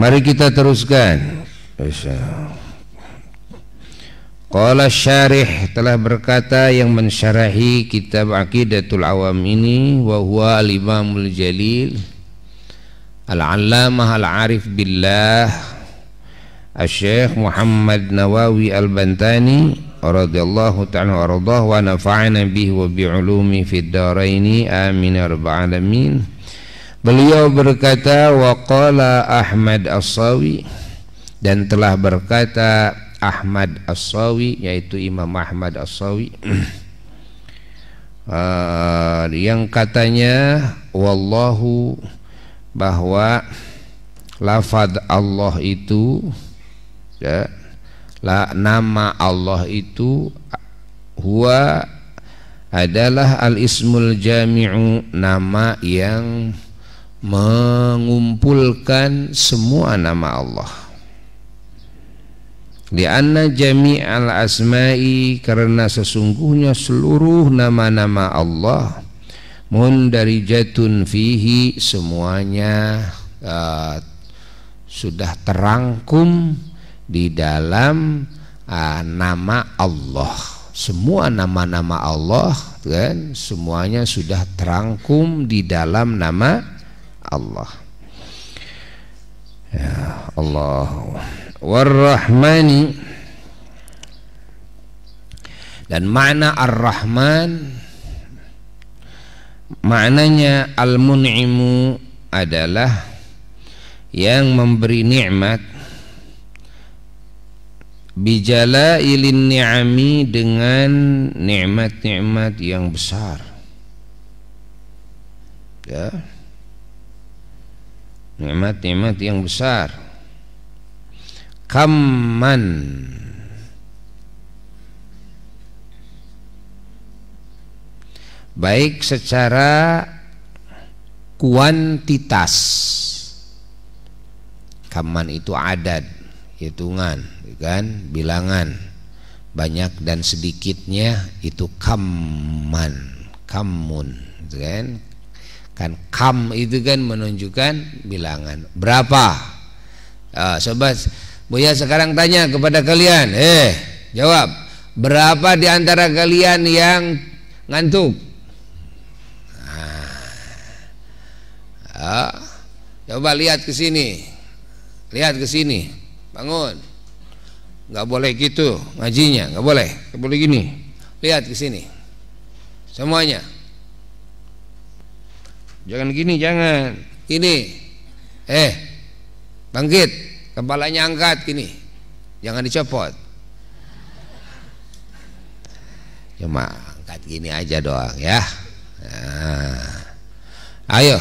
Mari kita teruskan. Qala syarih telah berkata yang mensyarahi kitab Aqidatul Awam ini wa huwa al-Imamul Jalil Al-Allamah Al-Arif Billah Al-Syekh Muhammad Nawawi Al-Bantani radhiyallahu ta'ala wa radhahu wa nafa'ana bihi wa bi'ulumi fid daraini amin ya rabbal alamin Beliau berkata waqala Ahmad As-Sawi dan telah berkata Ahmad As-Sawi yaitu Imam Ahmad As-Sawi uh, yang katanya wallahu bahwa lafaz Allah itu ya, la, nama Allah itu huwa adalah al-ismul jami'u nama yang mengumpulkan semua nama Allah anna jami'al asma'i karena sesungguhnya seluruh nama-nama Allah mun dari jatun fihi semuanya uh, sudah terangkum di dalam uh, nama Allah semua nama-nama Allah kan semuanya sudah terangkum di dalam nama Allah ya Allah warrahmani dan makna ar-rahman maknanya al-mun'imu adalah yang memberi nikmat bijala ilin ni'ami dengan nikmat-nikmat yang besar ya nikmat-nikmat yang besar kamman baik secara kuantitas kaman itu adat hitungan kan bilangan banyak dan sedikitnya itu kamman, kamun kan kan kam itu kan menunjukkan bilangan berapa uh, sobat Buya sekarang tanya kepada kalian eh jawab berapa di antara kalian yang ngantuk nah, coba lihat ke sini lihat ke sini bangun nggak boleh gitu ngajinya nggak boleh nggak boleh gini lihat ke sini semuanya jangan gini jangan ini eh bangkit kepalanya angkat gini jangan dicopot cuma angkat gini aja doang ya nah. ayo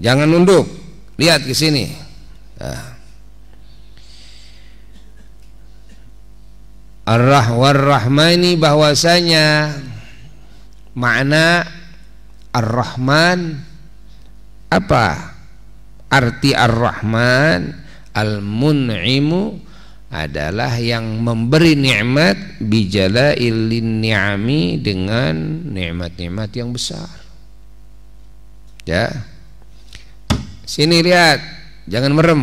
jangan nunduk lihat ke sini nah. Ar-Rah ini bahwasanya makna Ar-Rahman apa arti Ar-Rahman Al-Mun'imu adalah yang memberi nikmat bijala ilin ni'ami dengan nikmat-nikmat yang besar. Ya. Sini lihat, jangan merem.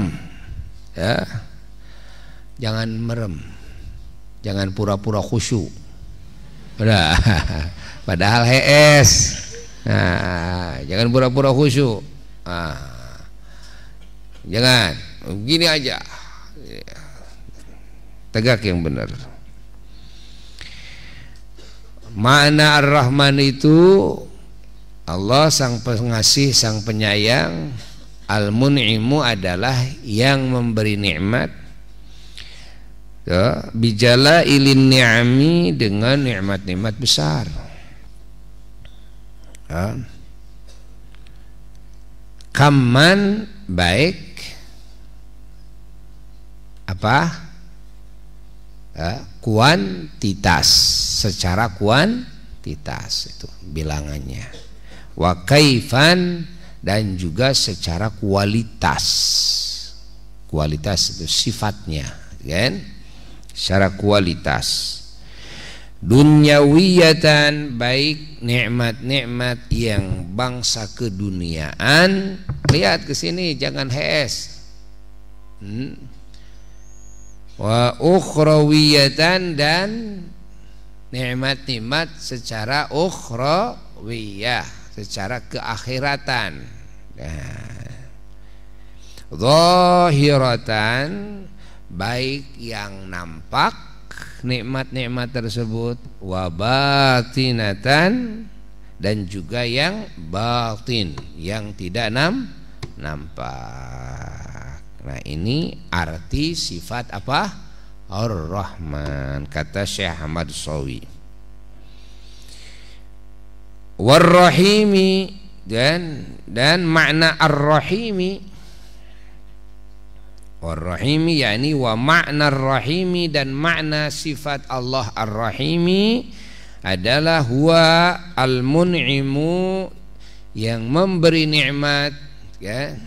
Ya. Jangan merem. Jangan pura-pura khusyuk. Udah. Padahal hees Nah, jangan pura-pura khusyuk. Ah. jangan begini aja. Tegak yang benar. Makna Ar-Rahman itu Allah sang pengasih, sang penyayang. Al-Mun'imu adalah yang memberi nikmat. Ya, bijala ilin ni'ami dengan nikmat-nikmat besar. Ya kaman baik apa eh, kuantitas secara kuantitas itu bilangannya wa dan juga secara kualitas kualitas itu sifatnya kan secara kualitas dunyawiyatan baik nikmat-nikmat yang bangsa keduniaan lihat ke sini jangan HS hmm. wa ukhrawiyatan dan nikmat-nikmat secara ukhrawiyah secara keakhiratan nah. zahiratan nah. baik yang nampak nikmat-nikmat tersebut wabatinatan dan juga yang batin yang tidak nam nampak. Nah, ini arti sifat apa? Ar-Rahman kata Syekh Ahmad Sawi. Warrahimi dan dan makna ar-rahimi Ar-Rahimi yakni wa makna Ar-Rahimi dan makna sifat Allah Ar-Rahimi adalah huwa al-mun'imu yang memberi nikmat ya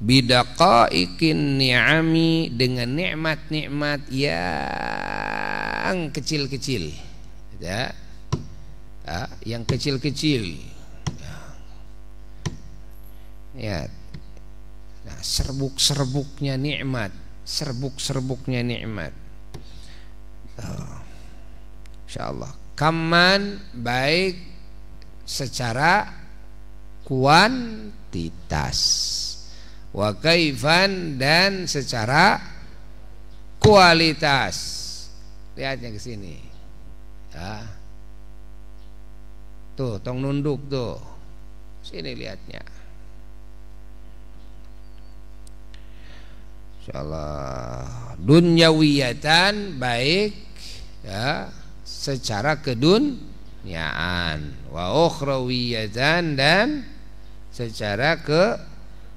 bidaqaikin ni'ami dengan nikmat-nikmat yang kecil-kecil ya, ya yang kecil-kecil ya, ya serbuk-serbuknya nikmat, serbuk-serbuknya nikmat. Oh. Insya Allah Kaman baik secara kuantitas wa dan secara kualitas. Lihatnya ke sini. Ya. Tuh, tong nunduk tuh. Sini lihatnya. insyaallah dunyawiyatan baik ya secara kedunyaan wa ukhrawiyatan dan secara ke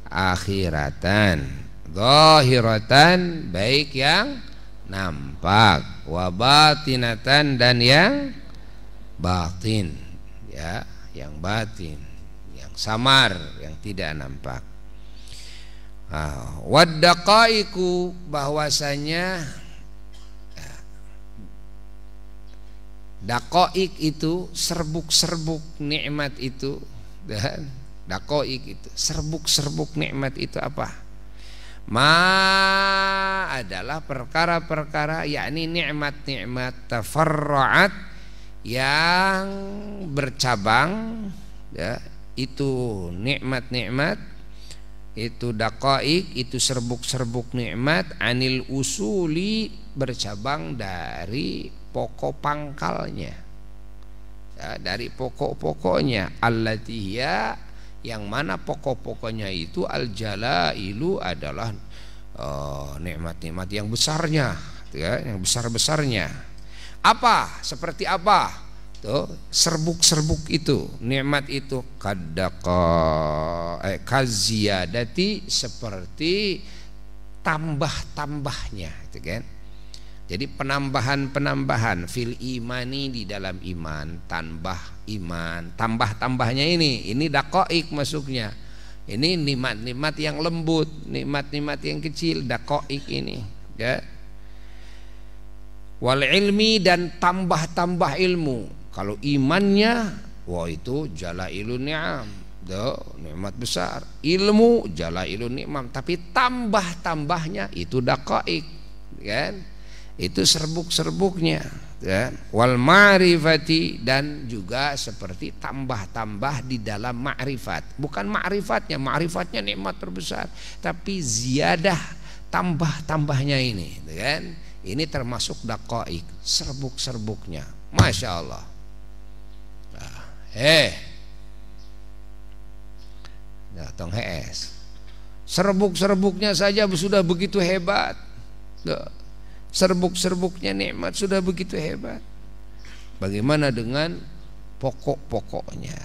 akhiratan zahiratan baik yang nampak wa batinatan dan yang batin ya yang batin yang samar yang tidak nampak Wadakaiku bahwasanya ya, dakoik itu serbuk-serbuk nikmat itu dan ya, dakoik itu serbuk-serbuk nikmat itu apa? Ma adalah perkara-perkara yakni nikmat-nikmat tafarraat yang bercabang ya, itu nikmat-nikmat itu dakoik itu serbuk-serbuk nikmat anil usuli bercabang dari pokok pangkalnya ya, dari pokok-pokoknya allatihya yang mana pokok-pokoknya itu al jala ilu adalah oh, nikmat-nikmat yang besarnya ya, yang besar-besarnya apa seperti apa itu oh, serbuk-serbuk itu, nikmat itu kadaka eh kaziadati seperti tambah-tambahnya, itu kan? Jadi penambahan-penambahan fil imani di dalam iman, tambah iman, tambah-tambahnya ini, ini dakoik masuknya. Ini nikmat-nikmat yang lembut, nikmat-nikmat yang kecil, dakoik ini, ya. Wal ilmi dan tambah-tambah ilmu. Kalau imannya, wah itu jala jalailun ni'am. nikmat besar. Ilmu jala jalailun ni'am, tapi tambah-tambahnya itu dakaik kan? Itu serbuk-serbuknya, kan? Wal ma'rifati dan juga seperti tambah-tambah di dalam ma'rifat. Bukan ma'rifatnya, ma'rifatnya nikmat terbesar, tapi ziyadah tambah-tambahnya ini, kan? Ini termasuk dakaik serbuk-serbuknya. Masya Allah. Eh. Datang HS. Serbuk-serbuknya saja sudah begitu hebat. Serbuk-serbuknya nikmat sudah begitu hebat. Bagaimana dengan pokok-pokoknya?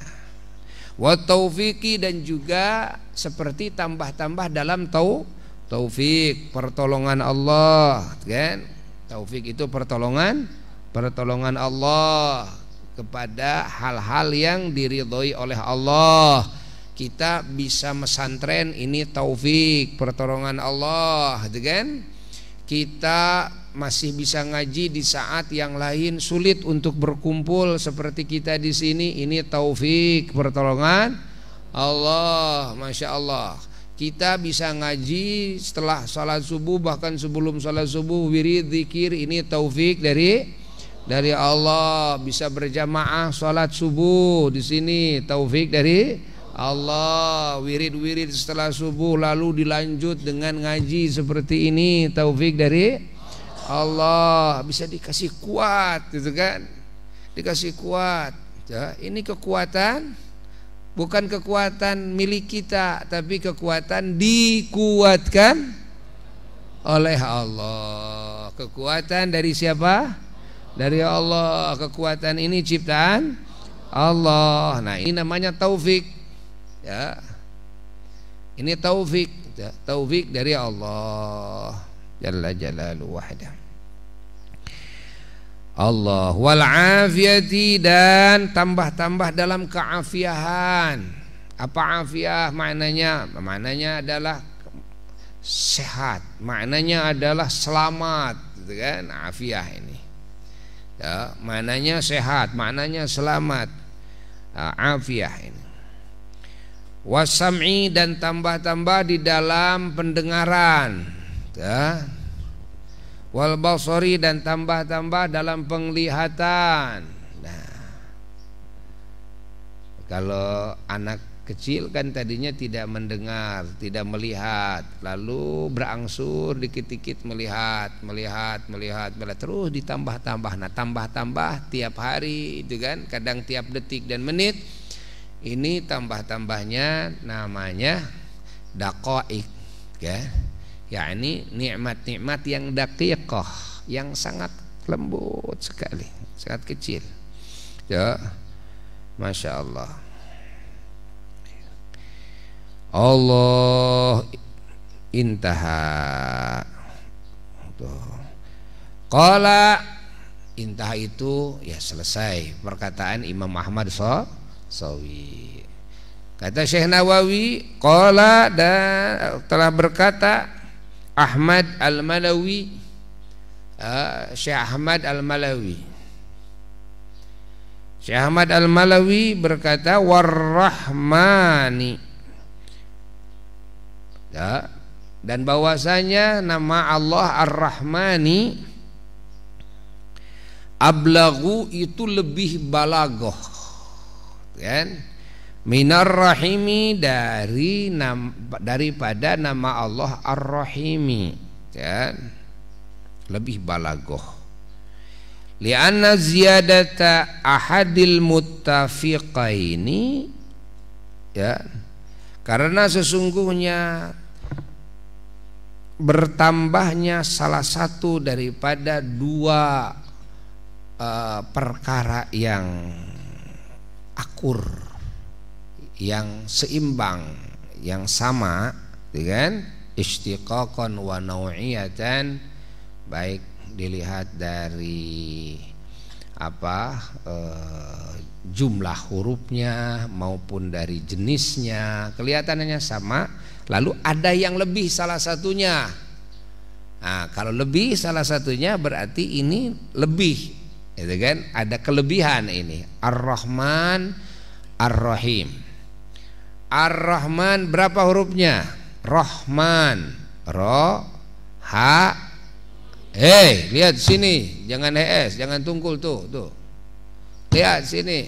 Wa taufiki dan juga seperti tambah-tambah dalam tau taufik pertolongan Allah, kan? Taufik itu pertolongan pertolongan Allah kepada hal-hal yang diridhoi oleh Allah kita bisa mesantren ini taufik pertolongan Allah gitu kan? kita masih bisa ngaji di saat yang lain sulit untuk berkumpul seperti kita di sini ini taufik pertolongan Allah masya Allah kita bisa ngaji setelah salat subuh bahkan sebelum salat subuh wirid zikir ini taufik dari dari Allah bisa berjamaah sholat subuh di sini taufik dari Allah wirid-wirid setelah subuh lalu dilanjut dengan ngaji seperti ini taufik dari Allah bisa dikasih kuat gitu kan dikasih kuat ya, ini kekuatan bukan kekuatan milik kita tapi kekuatan dikuatkan oleh Allah kekuatan dari siapa? dari Allah kekuatan ini ciptaan Allah nah ini namanya taufik ya ini taufik ya. taufik dari Allah jalla jalalu wahda Allah wal afiyati dan tambah-tambah dalam keafiahan. Apa afiah maknanya? Maknanya adalah sehat, maknanya adalah selamat, gitu kan? Afiah ini ya, mananya sehat maknanya selamat ya, afiah ini wasam'i dan tambah-tambah di dalam pendengaran ya. wal dan tambah-tambah dalam penglihatan nah, kalau anak kecil kan tadinya tidak mendengar, tidak melihat, lalu berangsur dikit-dikit melihat, melihat, melihat, melihat terus ditambah-tambah. Nah, tambah-tambah tiap hari itu kan, kadang tiap detik dan menit. Ini tambah-tambahnya namanya dakoik ya. Ya ini nikmat-nikmat yang dakiqah, yang sangat lembut sekali, sangat kecil. Ya. Masya Allah. Allah intaha kola Qala intaha itu ya selesai perkataan Imam Ahmad Sawi. Kata Syekh Nawawi, qala dan telah berkata Ahmad Al-Malawi uh, Syekh Ahmad Al-Malawi. Syekh Ahmad Al-Malawi berkata warrahmani ya. dan bahwasanya nama Allah Ar-Rahmani ablagu itu lebih balagoh kan minar rahimi dari nam, daripada nama Allah Ar-Rahimi kan lebih balagoh li'anna ziyadata ahadil muttafiqaini ya karena sesungguhnya bertambahnya salah satu daripada dua uh, perkara yang akur, yang seimbang, yang sama, dengan gitu istiqaqan wa nau'iyatan baik dilihat dari apa uh, jumlah hurufnya maupun dari jenisnya kelihatannya sama Lalu ada yang lebih salah satunya. Nah, kalau lebih salah satunya berarti ini lebih, itu kan? Ada kelebihan ini. Ar-Rahman, Ar-Rahim. Ar-Rahman berapa hurufnya? Rahman, Ro, Ha, Hei, lihat sini, jangan es, jangan tungkul tuh, tuh. Lihat sini.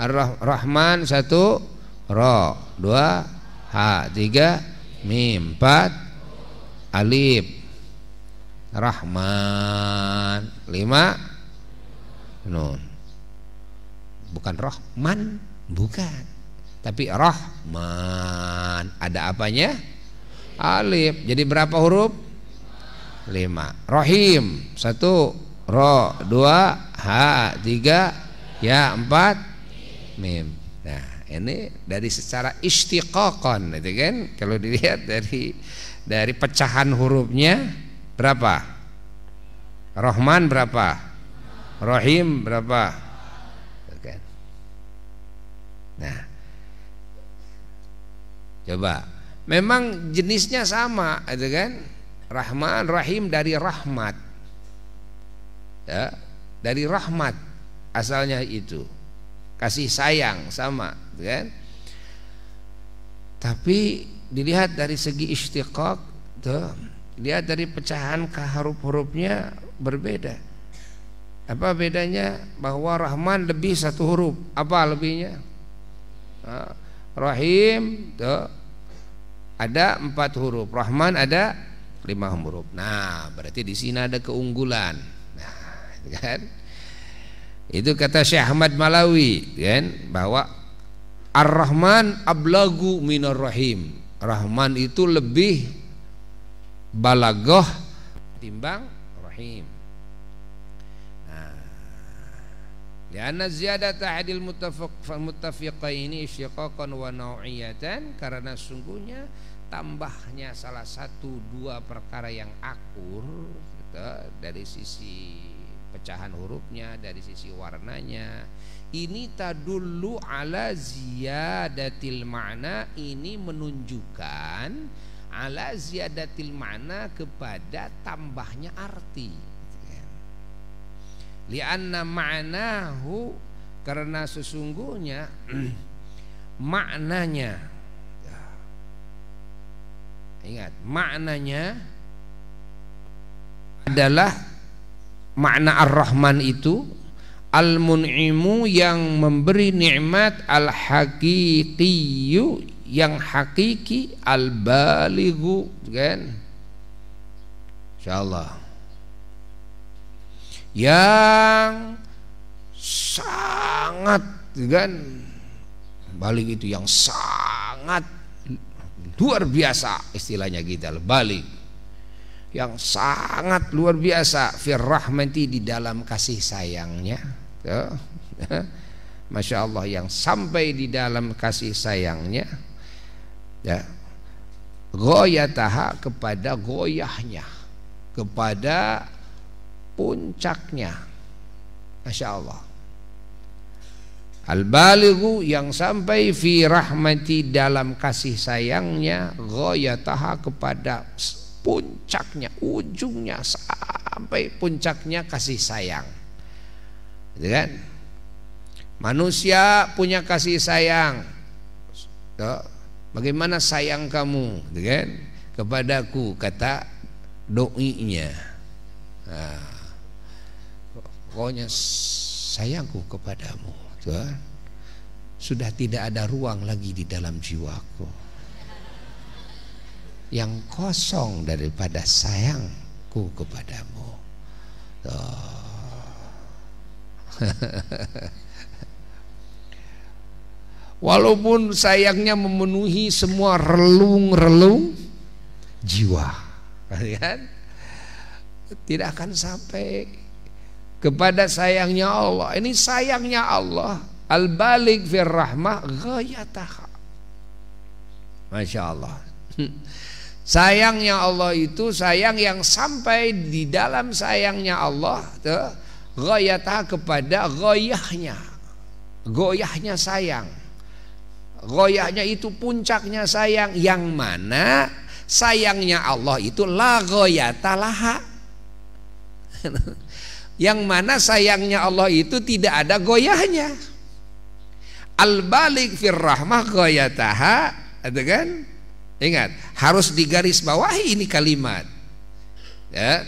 Ar-Rahman satu, Ro dua, H tiga mim empat alif rahman lima nun bukan rahman bukan tapi rahman ada apanya alif jadi berapa huruf lima Rohim satu ro dua h tiga ya empat mim ini dari secara istiqokon itu kan kalau dilihat dari dari pecahan hurufnya berapa Rohman berapa Rohim berapa gitu kan nah coba memang jenisnya sama itu kan Rahman Rahim dari rahmat ya dari rahmat asalnya itu kasih sayang sama gitu kan tapi dilihat dari segi istiqaq tuh lihat dari pecahan ke huruf-hurufnya berbeda apa bedanya bahwa Rahman lebih satu huruf apa lebihnya Rahim tuh ada empat huruf Rahman ada lima huruf nah berarti di sini ada keunggulan nah gitu kan itu kata Syekh Ahmad Malawi kan bahwa Ar-Rahman ablagu minar rahim. Rahman itu lebih balagoh timbang rahim. Nah, lianna ziyadata hadil ini, isyqaqan wa nau'iyatan karena sungguhnya tambahnya salah satu dua perkara yang akur gitu, dari sisi pecahan hurufnya, dari sisi warnanya, ini tadullu ala ziyadatil makna ini menunjukkan ala ziyadatil makna kepada tambahnya arti lianna ma'nahu karena sesungguhnya maknanya ingat maknanya adalah makna ar-rahman itu al-mun'imu yang memberi nikmat al-haqiqiyu yang hakiki al-balighu kan insyaallah yang sangat kan balik itu yang sangat luar biasa istilahnya kita gitu, balik yang sangat luar biasa firrahmati di dalam kasih sayangnya ya. Masya Allah yang sampai di dalam kasih sayangnya ya goyataha kepada goyahnya kepada puncaknya Masya Allah Al-balighu yang sampai fi rahmati dalam kasih sayangnya goyataha kepada puncaknya ujungnya sampai puncaknya kasih sayang gitu kan manusia punya kasih sayang bagaimana sayang kamu gitu kan kepadaku kata doinya nah, pokoknya sayangku kepadamu Tuhan sudah tidak ada ruang lagi di dalam jiwaku yang kosong daripada sayangku kepadamu Tuh. Walaupun sayangnya memenuhi semua relung-relung jiwa, kan? Tidak akan sampai kepada sayangnya Allah. Ini sayangnya Allah. Al-balik fir rahmah ghayataha. Masya Allah. Sayangnya Allah itu sayang yang sampai di dalam sayangnya Allah tuh, Goyata kepada goyahnya Goyahnya sayang Goyahnya itu puncaknya sayang Yang mana sayangnya Allah itu La goyata laha Yang mana sayangnya Allah itu tidak ada goyahnya Al balik fir rahmah goyataha Ada kan? Ingat, harus digaris bawahi ini kalimat. Ya,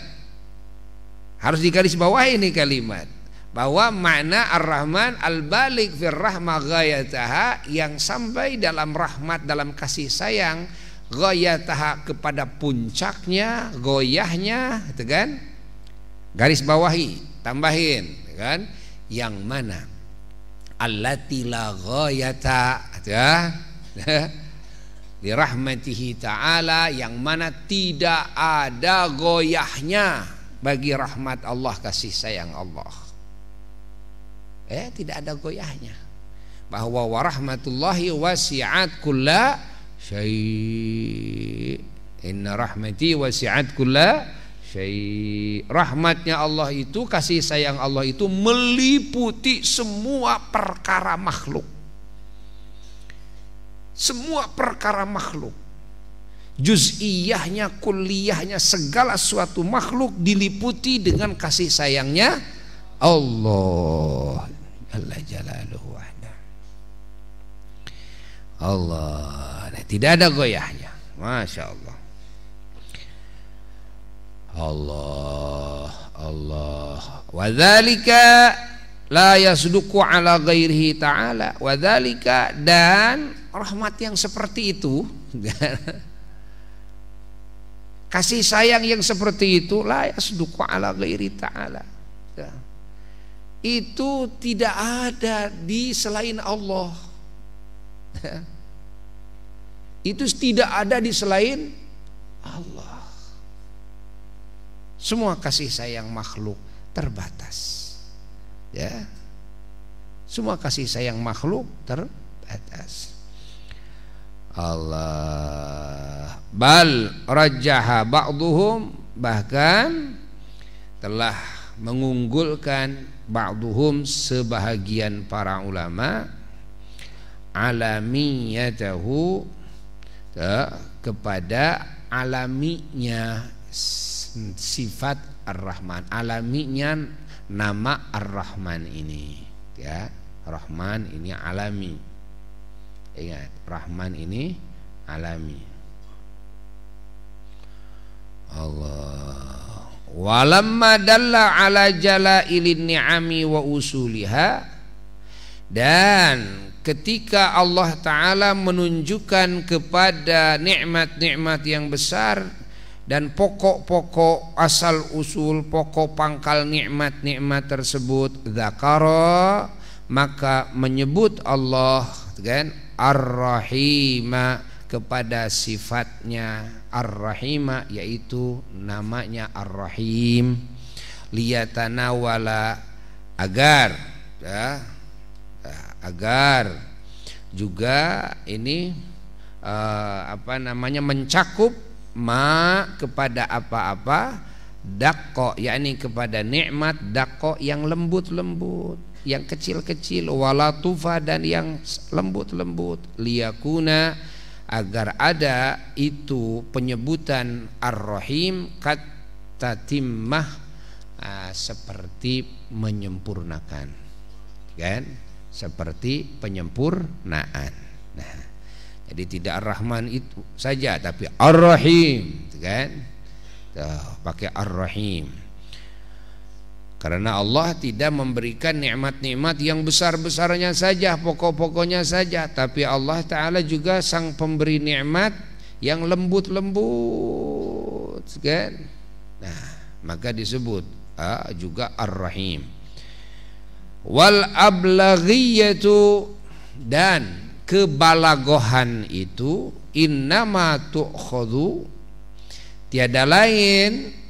harus digaris bawah ini kalimat bahwa makna Ar-Rahman al-Balik fir rahmah ghayataha yang sampai dalam rahmat dalam kasih sayang ghayataha kepada puncaknya goyahnya itu kan garis bawahi tambahin gitu kan yang mana allati la ghayata gitu ya di ta'ala yang mana tidak ada goyahnya bagi rahmat Allah kasih sayang Allah eh tidak ada goyahnya bahwa warahmatullahi wasi'at kulla syai inna rahmati wasi'at kulla syai rahmatnya Allah itu kasih sayang Allah itu meliputi semua perkara makhluk semua perkara makhluk juz'iyahnya, kuliahnya, segala suatu makhluk diliputi dengan kasih sayangnya Allah. Allah jalaluhu wahda. Allah, tidak ada goyahnya. Masya Allah. Allah, Allah. Wadhalika la yasduku ala ghairihi ta'ala. Wadhalika dan rahmat yang seperti itu Kasih sayang yang seperti itu la ala ya. Itu tidak ada di selain Allah. Ya. Itu tidak ada di selain Allah. Semua kasih sayang makhluk terbatas. Ya. Semua kasih sayang makhluk terbatas. Allah bal rajaha ba'duhum bahkan telah mengunggulkan ba'duhum sebahagian para ulama alamiyatahu kepada alaminya sifat ar-Rahman alaminya nama ar-Rahman ini ya Rahman ini alami Ingat, Rahman ini alami. Allah. Walamma dalla ala jalailin ni'ami wa usuliha dan ketika Allah taala menunjukkan kepada nikmat-nikmat yang besar dan pokok-pokok asal usul pokok pangkal nikmat-nikmat tersebut zakara maka menyebut Allah kan Ar-Rahima kepada sifatnya Ar-Rahima yaitu namanya Ar-Rahim liyatanawala agar ya, agar juga ini eh, apa namanya mencakup ma kepada apa-apa dakko yakni kepada nikmat dakko yang lembut-lembut yang kecil-kecil wala tufa dan yang lembut-lembut liyakuna agar ada itu penyebutan ar-rahim kata timmah ah, seperti menyempurnakan kan seperti penyempurnaan nah jadi tidak ar-rahman itu saja tapi ar-rahim kan Tuh, pakai ar-rahim karena Allah tidak memberikan nikmat-nikmat yang besar-besarnya saja, pokok-pokoknya saja, tapi Allah taala juga sang pemberi nikmat yang lembut-lembut, kan? Nah, maka disebut uh, juga Ar-Rahim. Wal ablaghiyatu dan kebalagohan itu innama tu'khadhu tiada lain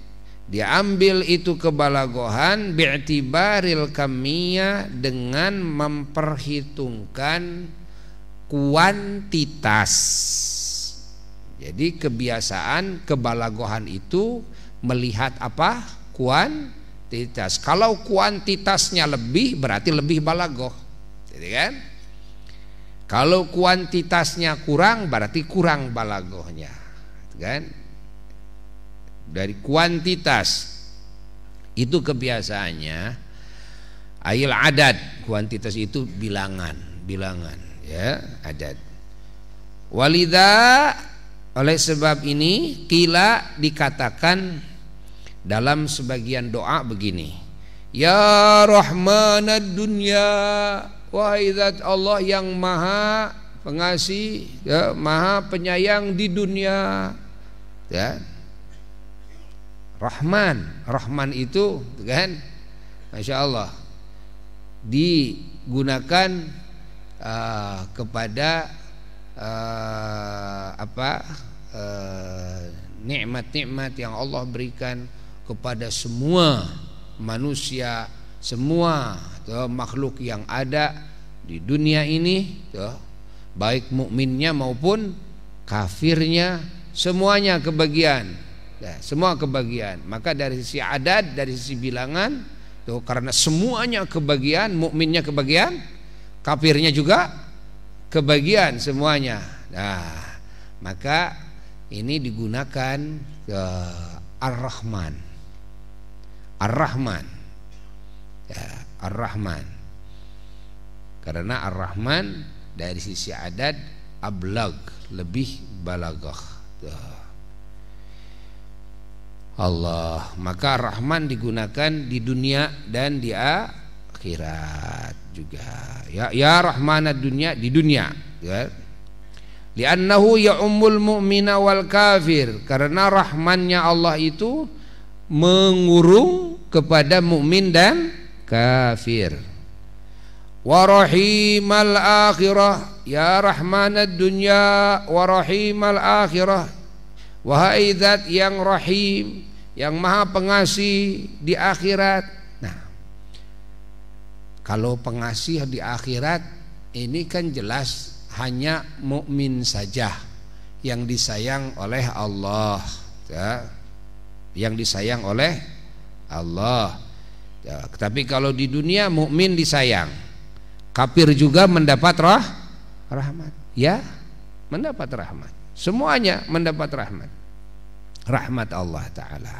diambil itu kebalagohan bi'tibaril kamiyah dengan memperhitungkan kuantitas jadi kebiasaan kebalagohan itu melihat apa kuantitas kalau kuantitasnya lebih berarti lebih balagoh jadi kan kalau kuantitasnya kurang berarti kurang balagohnya kan dari kuantitas itu kebiasaannya ayil adat kuantitas itu bilangan bilangan ya adat walida oleh sebab ini kila dikatakan dalam sebagian doa begini ya rahmanad dunya wahidat Allah yang maha pengasih ya, maha penyayang di dunia ya Rahman Rahman itu kan Masya Allah digunakan uh, kepada uh, apa uh, nikmat-nikmat yang Allah berikan kepada semua manusia semua tuh, makhluk yang ada di dunia ini tuh, baik mukminnya maupun kafirnya semuanya kebagian ya, semua kebagian maka dari sisi adat dari sisi bilangan tuh karena semuanya kebagian mukminnya kebagian kafirnya juga kebagian semuanya nah maka ini digunakan ke ar-Rahman ar-Rahman ya, ar-Rahman karena ar-Rahman dari sisi adat ablag lebih tuh. Allah maka Rahman digunakan di dunia dan di akhirat juga ya ya Rahmanat dunia di dunia ya li'annahu ya'ummul mu'mina wal kafir karena rahmannya Allah itu mengurung kepada mukmin dan kafir warahimal akhirah ya rahmanat dunia warahimal akhirah Wahai zat yang rahim Yang maha pengasih di akhirat Nah Kalau pengasih di akhirat Ini kan jelas Hanya mukmin saja Yang disayang oleh Allah ya. Yang disayang oleh Allah ya. Tapi kalau di dunia mukmin disayang kapir juga mendapat rah rahmat Ya mendapat rahmat Semuanya mendapat rahmat. Rahmat Allah taala.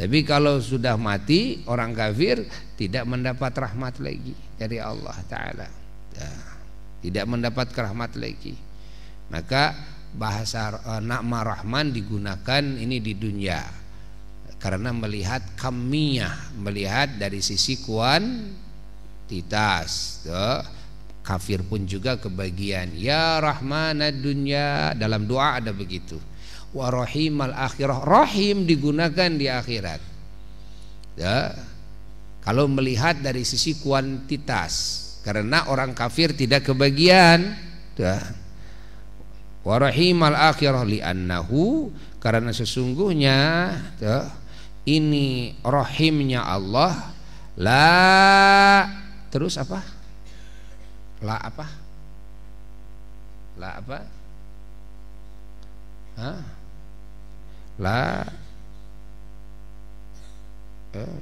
Tapi kalau sudah mati orang kafir tidak mendapat rahmat lagi dari Allah taala. Ya, tidak mendapat rahmat lagi. Maka bahasa eh, nama rahman digunakan ini di dunia karena melihat kamiyah melihat dari sisi kuantitas tuh ya. Kafir pun juga kebagian Ya Rahmanad Dunya Dalam doa ada begitu Wa Rahimal Akhirah Rahim digunakan di akhirat ya. Kalau melihat dari sisi kuantitas Karena orang kafir tidak kebagian ya. Wa Rahimal Akhirah Liannahu Karena sesungguhnya ya, Ini rahimnya Allah La Terus apa? la apa la apa Hah? la eh,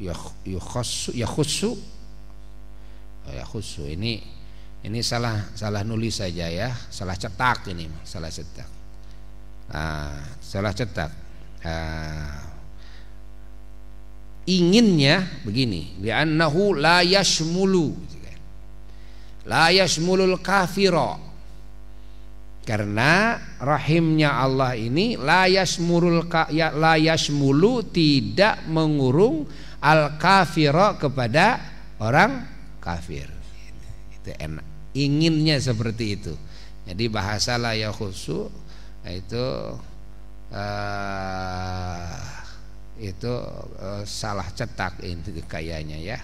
yakhusu ya yakhusu oh, yakhusu ini ini salah salah nulis saja ya salah cetak ini salah cetak nah, salah cetak nah, inginnya begini li'annahu la yashmulu Layas mulul kafiro karena rahimnya Allah ini la mulul ya, la tidak mengurung al kafiro kepada orang kafir itu enak inginnya seperti itu jadi bahasa la yakhusu itu uh, itu uh, salah cetak ini kayaknya ya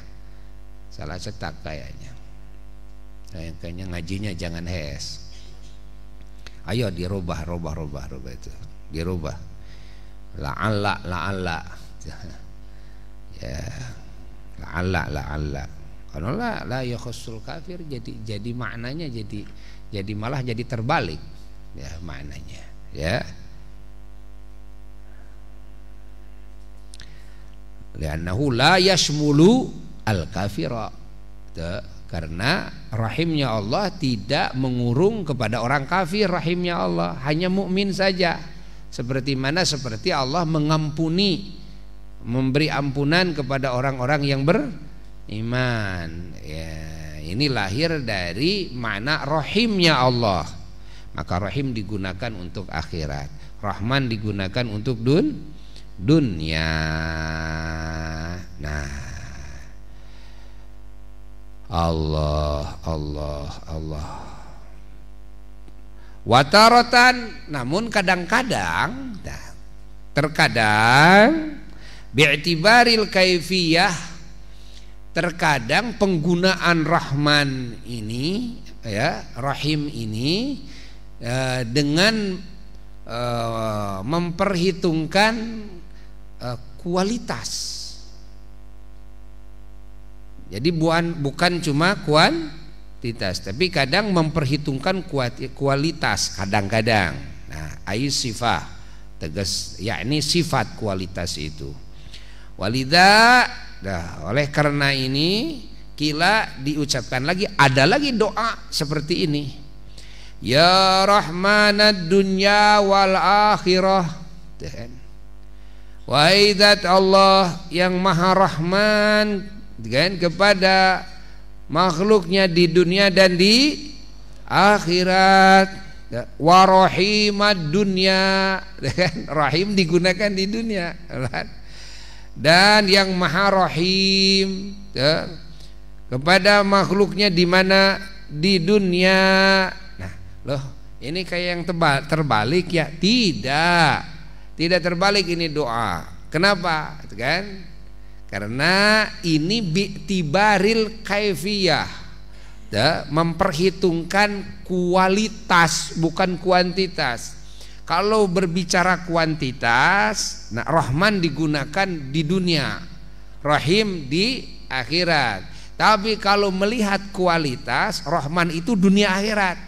salah cetak kayaknya kayak kayaknya ngajinya jangan hes ayo dirubah rubah rubah rubah itu dirubah la'alla la'alla ya la'alla la'alla kalau la la yakhusul kafir jadi jadi maknanya jadi jadi malah jadi terbalik ya maknanya ya Lainnya la yashmulu al kafira karena rahimnya Allah tidak mengurung kepada orang kafir rahimnya Allah, hanya mukmin saja. Seperti mana seperti Allah mengampuni memberi ampunan kepada orang-orang yang beriman. Ya, ini lahir dari mana rahimnya Allah. Maka rahim digunakan untuk akhirat. Rahman digunakan untuk dun dunia. Nah, Allah Allah Allah watarotan namun kadang-kadang nah, terkadang bi'tibaril kaifiyah terkadang penggunaan rahman ini ya rahim ini eh, dengan eh, memperhitungkan eh, kualitas jadi bukan bukan cuma kuantitas, tapi kadang memperhitungkan kualitas kadang-kadang. Nah, ai sifat tegas yakni sifat kualitas itu. Walida nah, oleh karena ini kila diucapkan lagi ada lagi doa seperti ini. Ya rahmanad dunya wal akhirah. Waidat Allah yang maha rahman kan kepada makhluknya di dunia dan di akhirat ya, warohimat dunia ya kan? rahim digunakan di dunia dan yang maha rahim ya, kepada makhluknya di mana di dunia nah loh ini kayak yang tebal, terbalik ya tidak tidak terbalik ini doa kenapa kan karena ini bi'tibaril kaifiyah ya, memperhitungkan kualitas bukan kuantitas. Kalau berbicara kuantitas, nah Rahman digunakan di dunia, Rahim di akhirat. Tapi kalau melihat kualitas, Rahman itu dunia akhirat.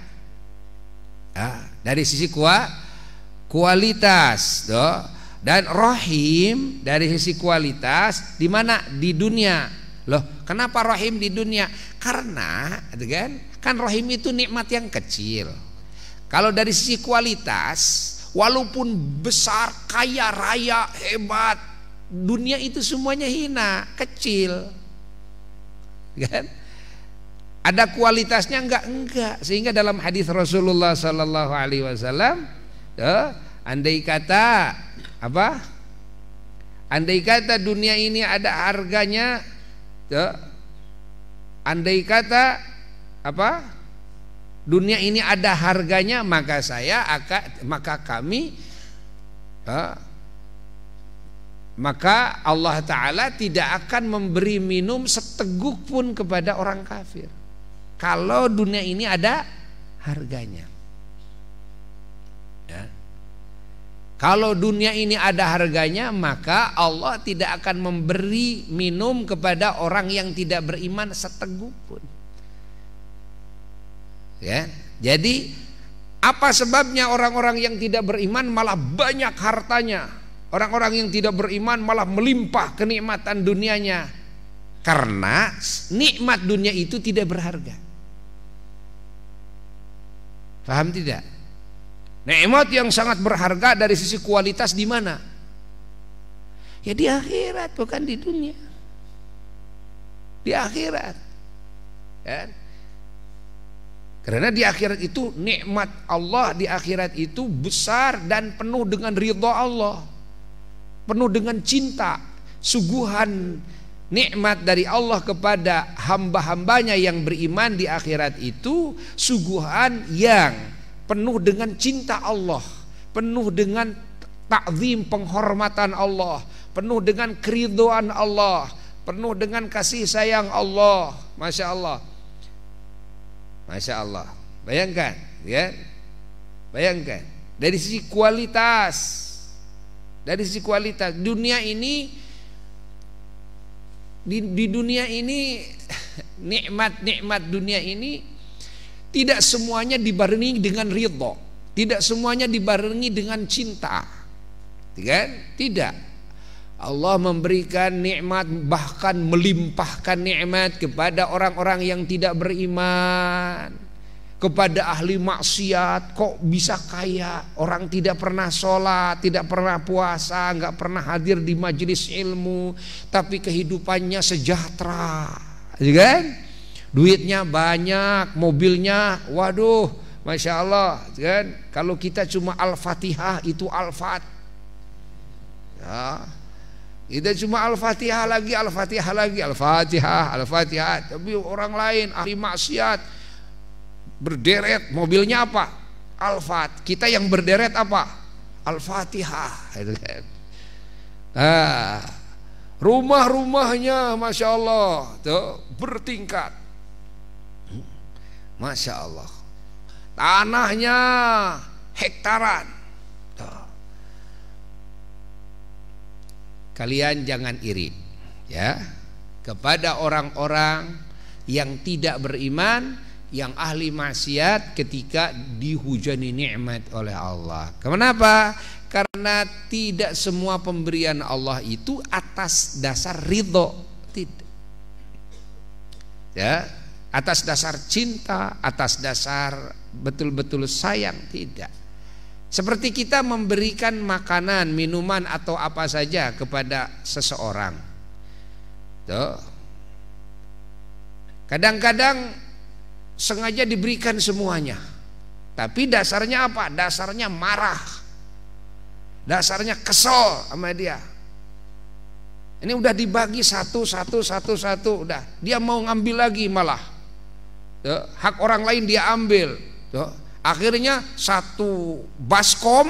Ya, dari sisi kuat kualitas, doh. Dan rahim dari sisi kualitas di mana? Di dunia. Loh, kenapa rahim di dunia? Karena gitu kan kan rahim itu nikmat yang kecil. Kalau dari sisi kualitas, walaupun besar, kaya raya, hebat, dunia itu semuanya hina, kecil. Gitu kan? Ada kualitasnya enggak enggak sehingga dalam hadis Rasulullah sallallahu alaihi wasallam eh, andai kata apa? Andai kata dunia ini ada harganya, tuh. Ya. andai kata apa? Dunia ini ada harganya, maka saya akan, maka kami, ya. maka Allah Taala tidak akan memberi minum seteguk pun kepada orang kafir. Kalau dunia ini ada harganya. Kalau dunia ini ada harganya, maka Allah tidak akan memberi minum kepada orang yang tidak beriman seteguk pun. Ya. Jadi apa sebabnya orang-orang yang tidak beriman malah banyak hartanya? Orang-orang yang tidak beriman malah melimpah kenikmatan dunianya. Karena nikmat dunia itu tidak berharga. Paham tidak? Nikmat yang sangat berharga dari sisi kualitas di mana? Ya di akhirat bukan di dunia. Di akhirat. Ya. Karena di akhirat itu nikmat Allah di akhirat itu besar dan penuh dengan ridho Allah. Penuh dengan cinta, suguhan nikmat dari Allah kepada hamba-hambanya yang beriman di akhirat itu suguhan yang penuh dengan cinta Allah, penuh dengan takzim penghormatan Allah, penuh dengan keridoan Allah, penuh dengan kasih sayang Allah. Masya Allah. Masya Allah. Bayangkan, ya. Bayangkan. Dari sisi kualitas, dari sisi kualitas dunia ini di, di dunia ini nikmat-nikmat dunia ini tidak semuanya dibarengi dengan ridho. Tidak semuanya dibarengi dengan cinta. Kan? Tidak. Allah memberikan nikmat bahkan melimpahkan nikmat kepada orang-orang yang tidak beriman. Kepada ahli maksiat kok bisa kaya Orang tidak pernah sholat, tidak pernah puasa nggak pernah hadir di majelis ilmu Tapi kehidupannya sejahtera iya kan? duitnya banyak, mobilnya, waduh, masya Allah, kan? Kalau kita cuma al-fatihah itu al-fat, ya. Kita cuma al-fatihah lagi, al-fatihah lagi, al-fatihah, al-fatihah. Tapi orang lain ahli maksiat berderet, mobilnya apa? Al-fat. Kita yang berderet apa? Al-fatihah. Gitu kan? nah, rumah-rumahnya, masya Allah, tuh bertingkat Masya Allah Tanahnya hektaran Kalian jangan iri ya Kepada orang-orang yang tidak beriman Yang ahli maksiat ketika dihujani nikmat oleh Allah Kenapa? Karena tidak semua pemberian Allah itu atas dasar ridho Tidak Ya atas dasar cinta, atas dasar betul-betul sayang, tidak. Seperti kita memberikan makanan, minuman atau apa saja kepada seseorang. Tuh. Kadang-kadang sengaja diberikan semuanya. Tapi dasarnya apa? Dasarnya marah. Dasarnya kesel sama dia. Ini udah dibagi satu, satu, satu, satu, udah. Dia mau ngambil lagi malah. Ya, hak orang lain dia ambil ya, akhirnya satu baskom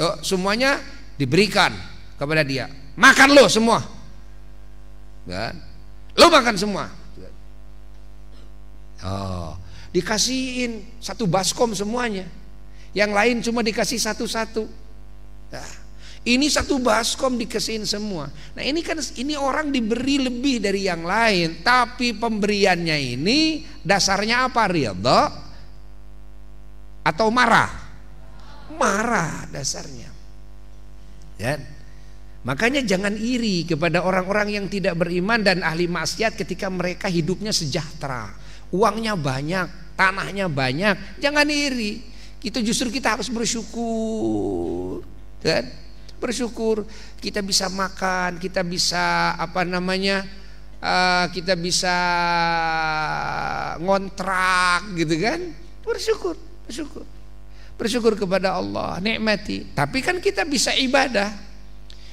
ya, semuanya diberikan kepada dia makan lo semua kan lo makan semua oh dikasihin satu baskom semuanya yang lain cuma dikasih satu-satu nah, -satu. Ini satu baskom dikesin semua. Nah ini kan ini orang diberi lebih dari yang lain, tapi pemberiannya ini dasarnya apa ridho atau marah? Marah dasarnya. Ya. Makanya jangan iri kepada orang-orang yang tidak beriman dan ahli maksiat ketika mereka hidupnya sejahtera, uangnya banyak, tanahnya banyak. Jangan iri. Kita justru kita harus bersyukur. Kan? bersyukur kita bisa makan, kita bisa apa namanya, uh, kita bisa ngontrak gitu kan, bersyukur, bersyukur, bersyukur kepada Allah, nikmati. Tapi kan kita bisa ibadah,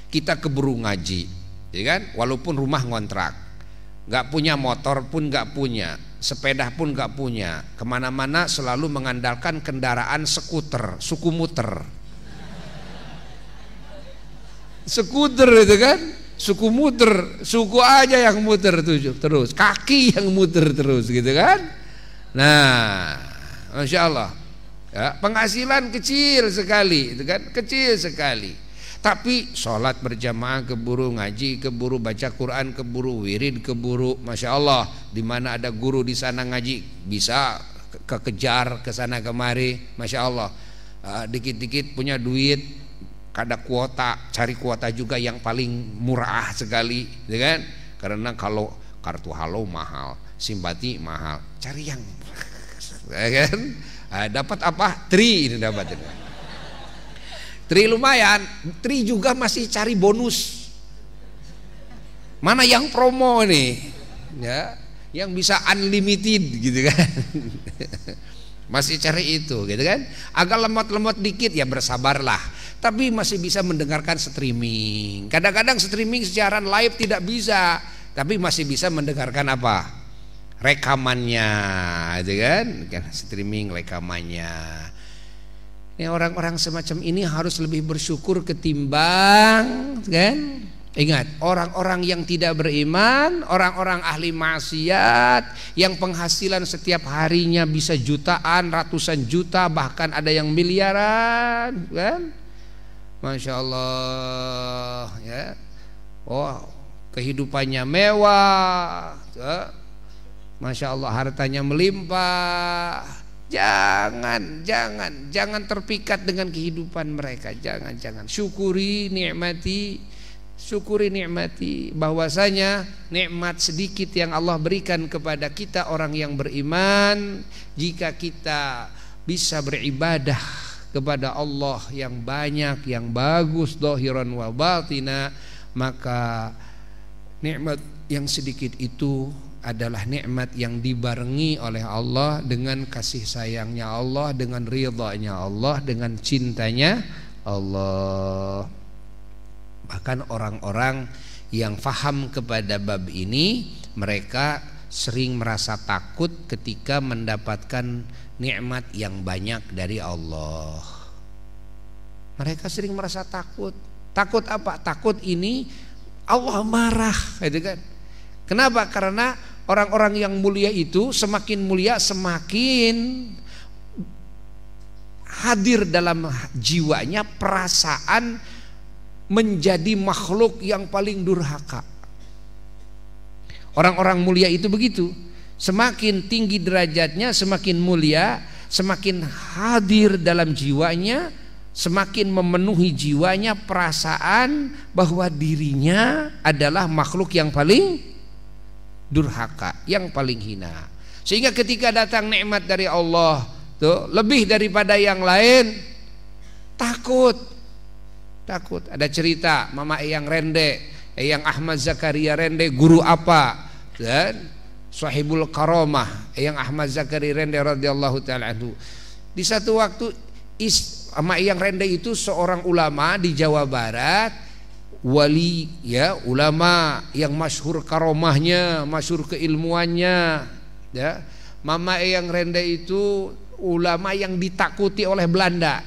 kita keburu ngaji, ya kan, walaupun rumah ngontrak, nggak punya motor pun nggak punya, sepeda pun nggak punya, kemana-mana selalu mengandalkan kendaraan skuter, suku muter sekuder itu kan suku muter suku aja yang muter tuh terus kaki yang muter terus gitu kan nah masya Allah ya, penghasilan kecil sekali itu kan kecil sekali tapi sholat berjamaah keburu ngaji keburu baca Quran keburu wirid keburu masya Allah di mana ada guru di sana ngaji bisa kekejar ke sana kemari masya Allah ah, dikit-dikit uh, punya duit kada kuota cari kuota juga yang paling murah sekali ya kan karena kalau kartu halo mahal simpati mahal cari yang ya kan eh, dapat apa tri ini dapat ini tri lumayan tri juga masih cari bonus mana yang promo nih ya yang bisa unlimited gitu kan masih cari itu gitu kan agak lemot-lemot dikit ya bersabarlah tapi masih bisa mendengarkan streaming. Kadang-kadang streaming siaran live tidak bisa, tapi masih bisa mendengarkan apa? rekamannya, itu kan? kan? Streaming rekamannya. Ini orang-orang semacam ini harus lebih bersyukur ketimbang, gitu kan? Ingat, orang-orang yang tidak beriman, orang-orang ahli maksiat yang penghasilan setiap harinya bisa jutaan, ratusan juta, bahkan ada yang miliaran, gitu kan? Masya Allah ya Wow oh, kehidupannya mewah ya. Masya Allah hartanya melimpah jangan jangan jangan terpikat dengan kehidupan mereka jangan jangan syukuri nikmati syukuri nikmati bahwasanya nikmat sedikit yang Allah berikan kepada kita orang yang beriman jika kita bisa beribadah kepada Allah yang banyak yang bagus dohiron wa batina maka nikmat yang sedikit itu adalah nikmat yang dibarengi oleh Allah dengan kasih sayangnya Allah dengan ridhonya Allah dengan cintanya Allah bahkan orang-orang yang faham kepada bab ini mereka sering merasa takut ketika mendapatkan nikmat yang banyak dari Allah. Mereka sering merasa takut. Takut apa? Takut ini Allah marah, gitu kan? Kenapa? Karena orang-orang yang mulia itu semakin mulia semakin hadir dalam jiwanya perasaan menjadi makhluk yang paling durhaka. Orang-orang mulia itu begitu Semakin tinggi derajatnya, semakin mulia, semakin hadir dalam jiwanya, semakin memenuhi jiwanya perasaan bahwa dirinya adalah makhluk yang paling durhaka, yang paling hina. Sehingga ketika datang nikmat dari Allah tuh lebih daripada yang lain takut. Takut. Ada cerita mama Eyang Rende, Eyang Ahmad Zakaria Rende guru apa? Dan sahibul karomah yang Ahmad Zakari Rende radhiyallahu taala anhu. Di satu waktu is sama yang Rende itu seorang ulama di Jawa Barat wali ya ulama yang masyhur karomahnya, masyhur keilmuannya ya. Mama yang Rende itu ulama yang ditakuti oleh Belanda.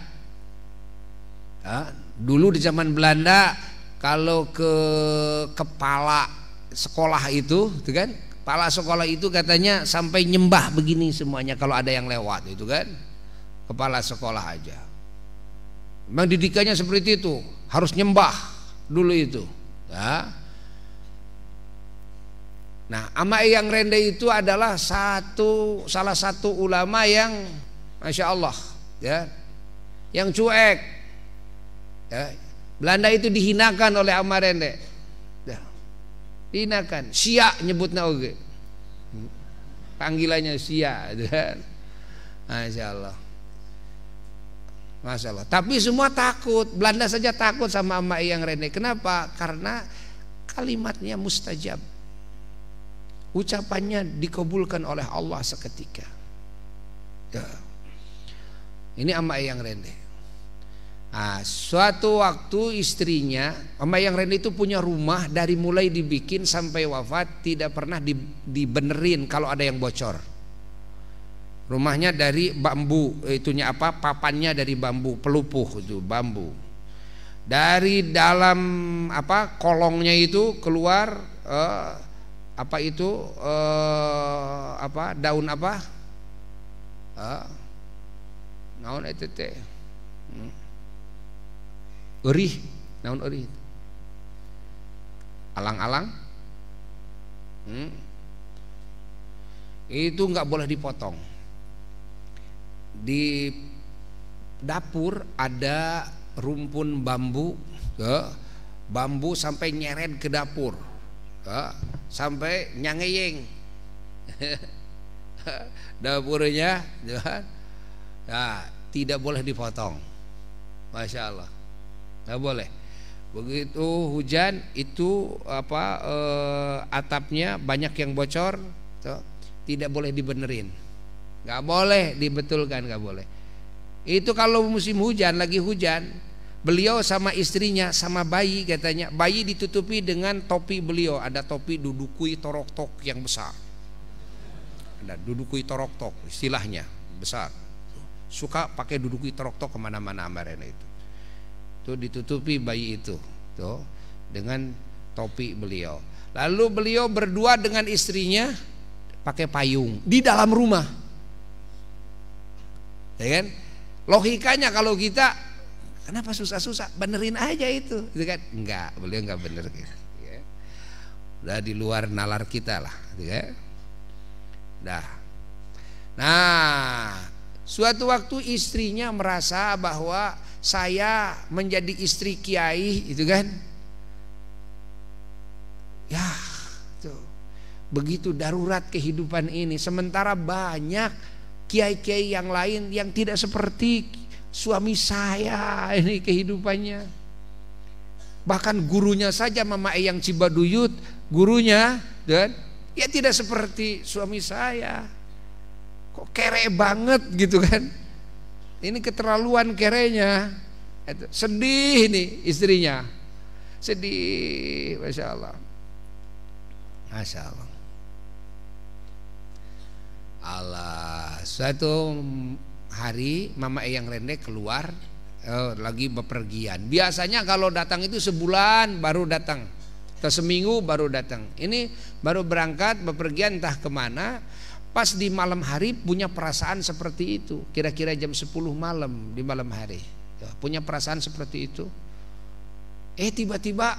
Ya, dulu di zaman Belanda kalau ke kepala sekolah itu, itu kan Kepala sekolah itu katanya sampai nyembah begini semuanya kalau ada yang lewat itu kan. Kepala sekolah aja. Memang didikannya seperti itu, harus nyembah dulu itu. Ya. Nah, Ama yang Rende itu adalah satu salah satu ulama yang masya Allah ya, yang cuek. Ya. Belanda itu dihinakan oleh Ama Rende tinakan Sia nyebutnya oge Panggilannya sia kan. Masya Allah Masya Allah Tapi semua takut Belanda saja takut sama emak yang Rene Kenapa? Karena kalimatnya mustajab Ucapannya dikabulkan oleh Allah seketika ya. Ini emak yang Rene Nah, suatu waktu istrinya, Mama yang Ren itu punya rumah dari mulai dibikin sampai wafat tidak pernah dibenerin kalau ada yang bocor. Rumahnya dari bambu, itunya apa? Papannya dari bambu, pelupuh itu bambu. Dari dalam apa kolongnya itu keluar eh, apa itu eh, apa daun apa? Eh, naon itu Hmm Erih, naon erih? Alang-alang? Hmm. Itu nggak boleh dipotong. Di dapur ada rumpun bambu, ke ya. bambu sampai nyeret ke dapur, ke, ya. sampai nyangeyeng. Dapurnya, ya, nah, tidak boleh dipotong. Masya Allah nggak boleh begitu hujan itu apa eh, atapnya banyak yang bocor tuh, tidak boleh dibenerin nggak boleh dibetulkan nggak boleh itu kalau musim hujan lagi hujan beliau sama istrinya sama bayi katanya bayi ditutupi dengan topi beliau ada topi dudukui torok-tok yang besar ada dudukui torok-tok istilahnya besar suka pakai dudukui torok-tok kemana-mana ambaran itu tuh ditutupi bayi itu tuh dengan topi beliau lalu beliau berdua dengan istrinya pakai payung di dalam rumah ya kan logikanya kalau kita kenapa susah-susah benerin aja itu gitu kan enggak beliau enggak bener gitu ya. udah di luar nalar kita lah gitu kan dah nah suatu waktu istrinya merasa bahwa saya menjadi istri kiai itu kan ya tuh begitu darurat kehidupan ini sementara banyak kiai-kiai yang lain yang tidak seperti suami saya ini kehidupannya bahkan gurunya saja Mama Eyang Cibaduyut gurunya dan ya tidak seperti suami saya kok kere banget gitu kan ini keterlaluan kerenya sedih ini istrinya sedih masya Allah masya Allah Allah suatu hari mama eyang rendek keluar eh, lagi bepergian biasanya kalau datang itu sebulan baru datang atau seminggu baru datang ini baru berangkat bepergian entah kemana Pas di malam hari punya perasaan seperti itu, kira-kira jam 10 malam di malam hari. Ya, punya perasaan seperti itu. Eh tiba-tiba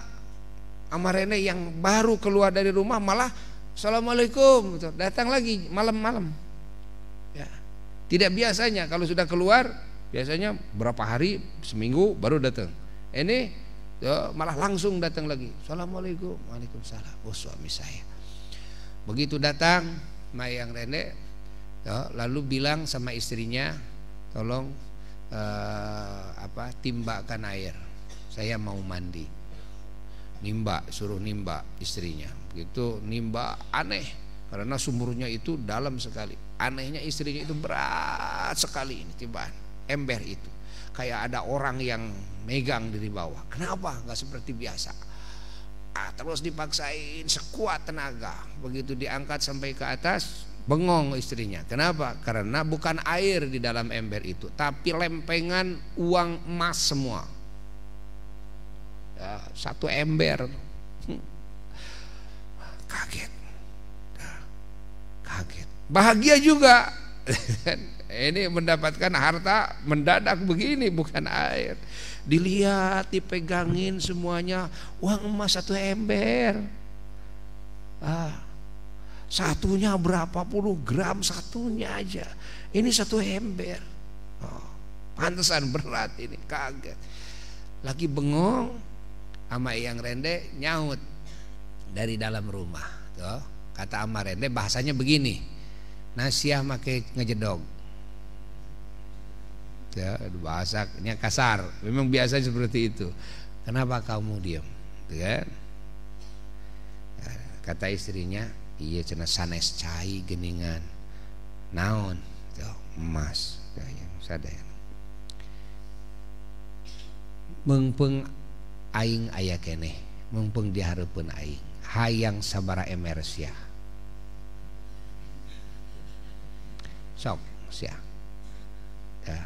Amarene yang baru keluar dari rumah malah Assalamualaikum datang lagi malam-malam. Ya. Tidak biasanya kalau sudah keluar biasanya berapa hari seminggu baru datang. Ini ya, malah langsung datang lagi. Assalamualaikum, waalaikumsalam. Oh suami saya. Begitu datang mayang Rene ya, lalu bilang sama istrinya tolong eh, apa timbakan air saya mau mandi nimba suruh nimba istrinya Begitu, nimba aneh karena sumurnya itu dalam sekali anehnya istrinya itu berat sekali ini tiba ember itu kayak ada orang yang megang dari bawah kenapa nggak seperti biasa ah, terus dipaksain sekuat tenaga begitu diangkat sampai ke atas bengong istrinya kenapa karena bukan air di dalam ember itu tapi lempengan uang emas semua ya, satu ember kaget ya, kaget bahagia juga ini mendapatkan harta mendadak begini bukan air dilihat, dipegangin semuanya, uang emas satu ember. Ah, satunya berapa puluh gram satunya aja. Ini satu ember. Oh, pantesan berat ini, kaget. Lagi bengong sama yang rende nyaut dari dalam rumah. Tuh, kata sama rende bahasanya begini. Nasiah make ngejedog ya bahasa ini kasar memang biasa seperti itu kenapa kamu diam gitu kan ya, kata istrinya iya cina sanes cai geningan naon tuh ya, emas ya, mengpeng aing ayah kene, mengpeng diharapun aing hayang sabara emersia sok siang ya.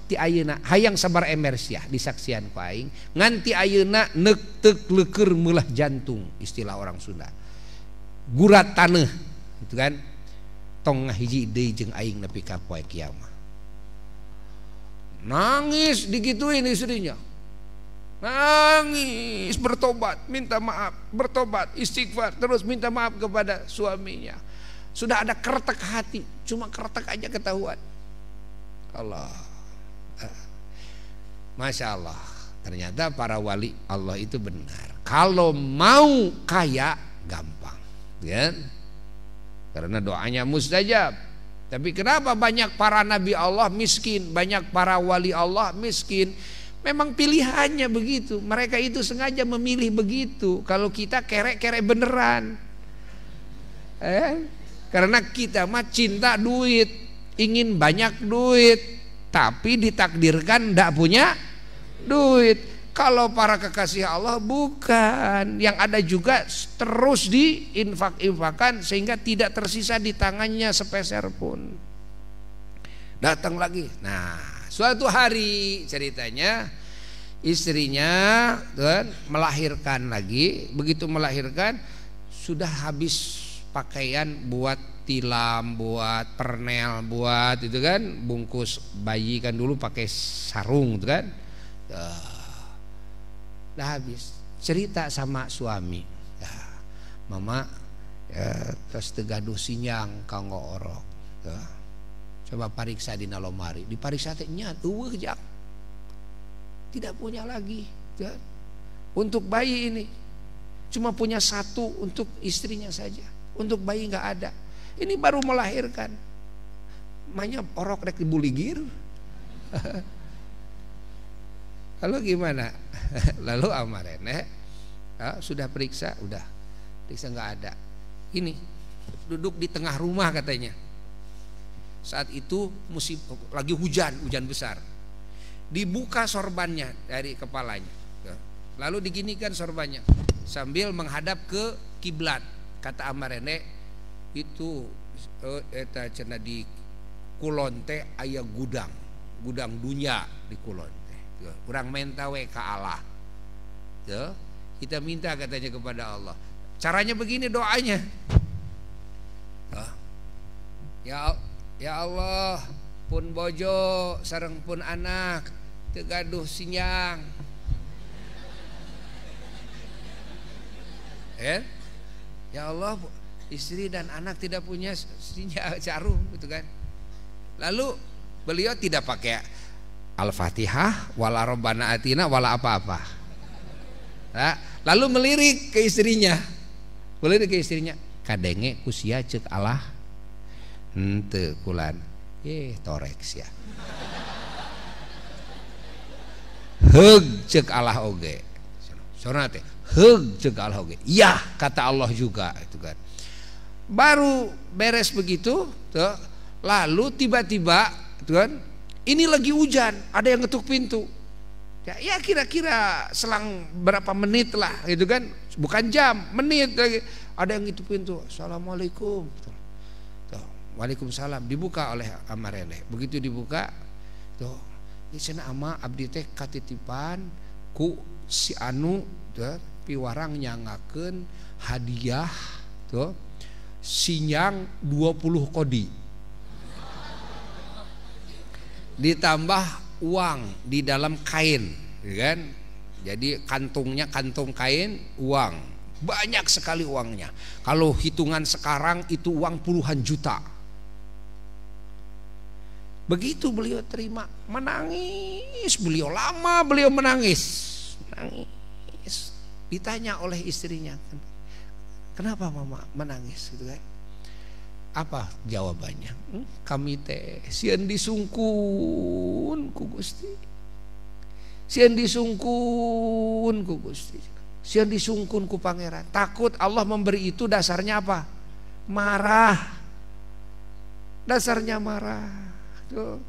ti ayeuna hayang sabar emersiah disaksian ku aing nganti ayeuna neuk teuk leukeur meulah jantung istilah orang Sunda gurat taneuh gitu kan tong ngahiji deui jeung aing nepi ka poe kiamah nangis digituin istrinya nangis bertobat minta maaf bertobat istighfar terus minta maaf kepada suaminya sudah ada kertek hati cuma kertek aja ketahuan Allah Masya Allah Ternyata para wali Allah itu benar Kalau mau kaya gampang ya? Karena doanya mustajab Tapi kenapa banyak para nabi Allah miskin Banyak para wali Allah miskin Memang pilihannya begitu Mereka itu sengaja memilih begitu Kalau kita kere-kere beneran eh? Karena kita mah cinta duit Ingin banyak duit tapi ditakdirkan tidak punya duit kalau para kekasih Allah bukan yang ada juga terus diinfak-infakan sehingga tidak tersisa di tangannya sepeser pun datang lagi nah suatu hari ceritanya istrinya kan, melahirkan lagi begitu melahirkan sudah habis pakaian buat tilam, buat pernel, buat itu kan bungkus bayi kan dulu pakai sarung itu kan. Udah eh, habis. Cerita sama suami. Ya, mama ya, terus tegaduh sinyang kanggo orok. Ya. Coba pariksa di nalomari. di pariksa tehnya tuh Tidak punya lagi. Ya. Untuk bayi ini cuma punya satu untuk istrinya saja untuk bayi nggak ada. Ini baru melahirkan. Makanya orok rek dibuligir. Lalu gimana? Lalu amarene ya, sudah periksa, udah periksa nggak ada. Ini duduk di tengah rumah katanya. Saat itu musim lagi hujan, hujan besar. Dibuka sorbannya dari kepalanya. Ya. Lalu diginikan sorbannya sambil menghadap ke kiblat kata amarene itu eh, eta cenah di Kulon teh aya gudang, gudang dunia di Kulon teh. Urang menta we ka Allah. ya Kita minta katanya kepada Allah. Caranya begini doanya. Ya ya Allah, pun bojo sarang pun anak tegaduh sinyang. Eh? ya Allah istri dan anak tidak punya jarum gitu kan lalu beliau tidak pakai al-fatihah wala robbana atina wala apa-apa nah, lalu melirik ke istrinya melirik ke istrinya kadenge kusia cek Allah ente kulan eh toreks ya heg cek Allah oge sonate Heg cegal hoge. Iya kata Allah juga itu kan. Baru beres begitu, tuh, lalu tiba-tiba itu kan ini lagi hujan, ada yang ngetuk pintu. Ya, ya kira-kira selang berapa menit lah gitu kan, bukan jam, menit lagi. Ada yang ngetuk pintu, assalamualaikum. Tuh, tuh, Waalaikumsalam dibuka oleh Amareleh. Begitu dibuka, tuh, di sana ama abdi teh katitipan ku si anu tuh piwarang nyangaken hadiah tuh sinyang 20 kodi ditambah uang di dalam kain ya kan jadi kantungnya kantung kain uang banyak sekali uangnya kalau hitungan sekarang itu uang puluhan juta begitu beliau terima menangis beliau lama beliau menangis menangis ditanya oleh istrinya kenapa mama menangis gitu kan apa jawabannya hmm, kami teh sian disungkun ku gusti sian disungkun ku gusti sian disungkun ku pangeran takut Allah memberi itu dasarnya apa marah dasarnya marah tuh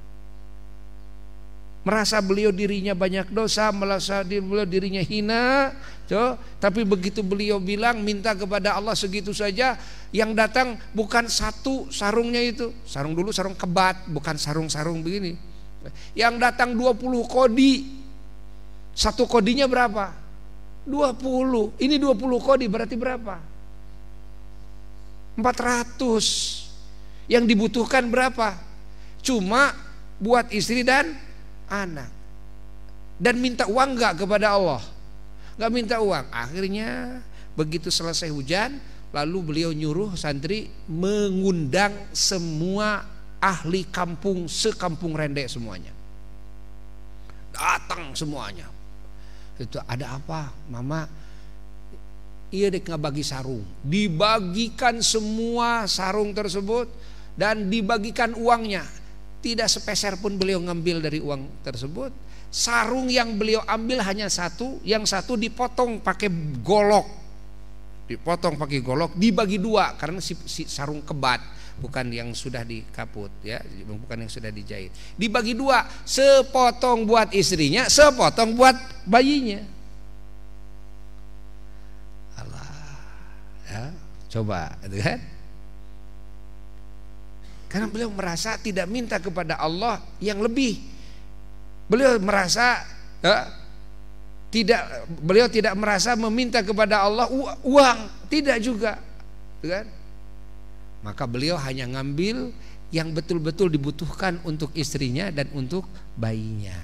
merasa beliau dirinya banyak dosa, merasa beliau dirinya hina, tuh. Tapi begitu beliau bilang minta kepada Allah segitu saja, yang datang bukan satu sarungnya itu, sarung dulu sarung kebat, bukan sarung-sarung begini. Yang datang 20 kodi. Satu kodinya berapa? 20. Ini 20 kodi berarti berapa? 400. Yang dibutuhkan berapa? Cuma buat istri dan anak dan minta uang nggak kepada Allah nggak minta uang akhirnya begitu selesai hujan lalu beliau nyuruh santri mengundang semua ahli kampung sekampung rendek semuanya datang semuanya itu ada apa mama ia dek bagi sarung dibagikan semua sarung tersebut dan dibagikan uangnya tidak sepeser pun beliau ngambil dari uang tersebut. Sarung yang beliau ambil hanya satu, yang satu dipotong pakai golok. Dipotong pakai golok, dibagi dua karena si, si sarung kebat, bukan yang sudah dikaput ya, bukan yang sudah dijahit. Dibagi dua, sepotong buat istrinya, sepotong buat bayinya. Allah. Ya, coba, gitu kan? Karena beliau merasa tidak minta kepada Allah yang lebih. Beliau merasa eh, tidak beliau tidak merasa meminta kepada Allah uang, tidak juga. Kan? Maka beliau hanya ngambil yang betul-betul dibutuhkan untuk istrinya dan untuk bayinya.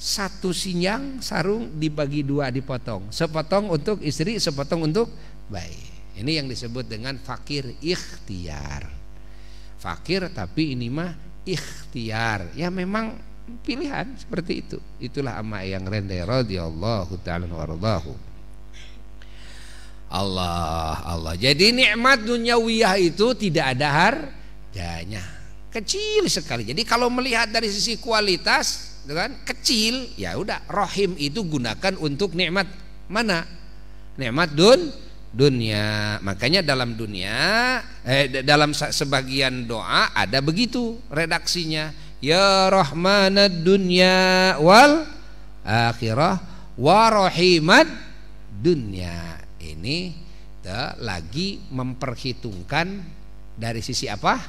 Satu sinyang sarung dibagi dua dipotong, sepotong untuk istri, sepotong untuk bayi. Ini yang disebut dengan fakir ikhtiar fakir tapi ini mah ikhtiar ya memang pilihan seperti itu itulah ama yang rendah radhiyallahu taala waradahu Allah Allah jadi nikmat duniawiyah itu tidak ada harganya kecil sekali jadi kalau melihat dari sisi kualitas dengan gitu kecil ya udah rohim itu gunakan untuk nikmat mana nikmat dun dunia. Makanya dalam dunia eh, dalam sebagian doa ada begitu redaksinya. Ya rahmanad dunya wal akhirah warohimat dunia Ini te, lagi memperhitungkan dari sisi apa?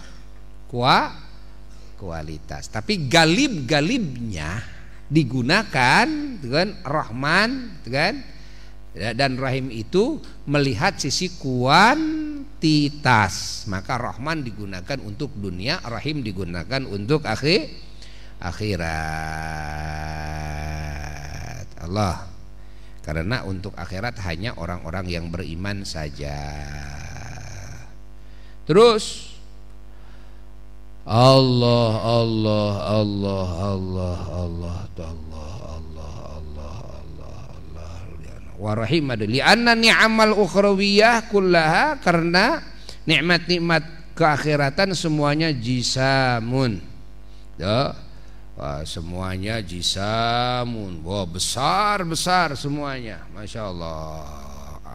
Kua kualitas. Tapi galib-galibnya digunakan dengan gitu rahman dengan gitu Ya, dan rahim itu melihat sisi kuantitas maka rahman digunakan untuk dunia rahim digunakan untuk akhir akhirat Allah karena untuk akhirat hanya orang-orang yang beriman saja terus Allah Allah Allah Allah Allah Allah, Allah wa rahimah li ni'amal ukhrawiyah kullaha karena nikmat-nikmat keakhiratan semuanya jisamun ya Wah, semuanya jisamun wah besar besar semuanya masya Allah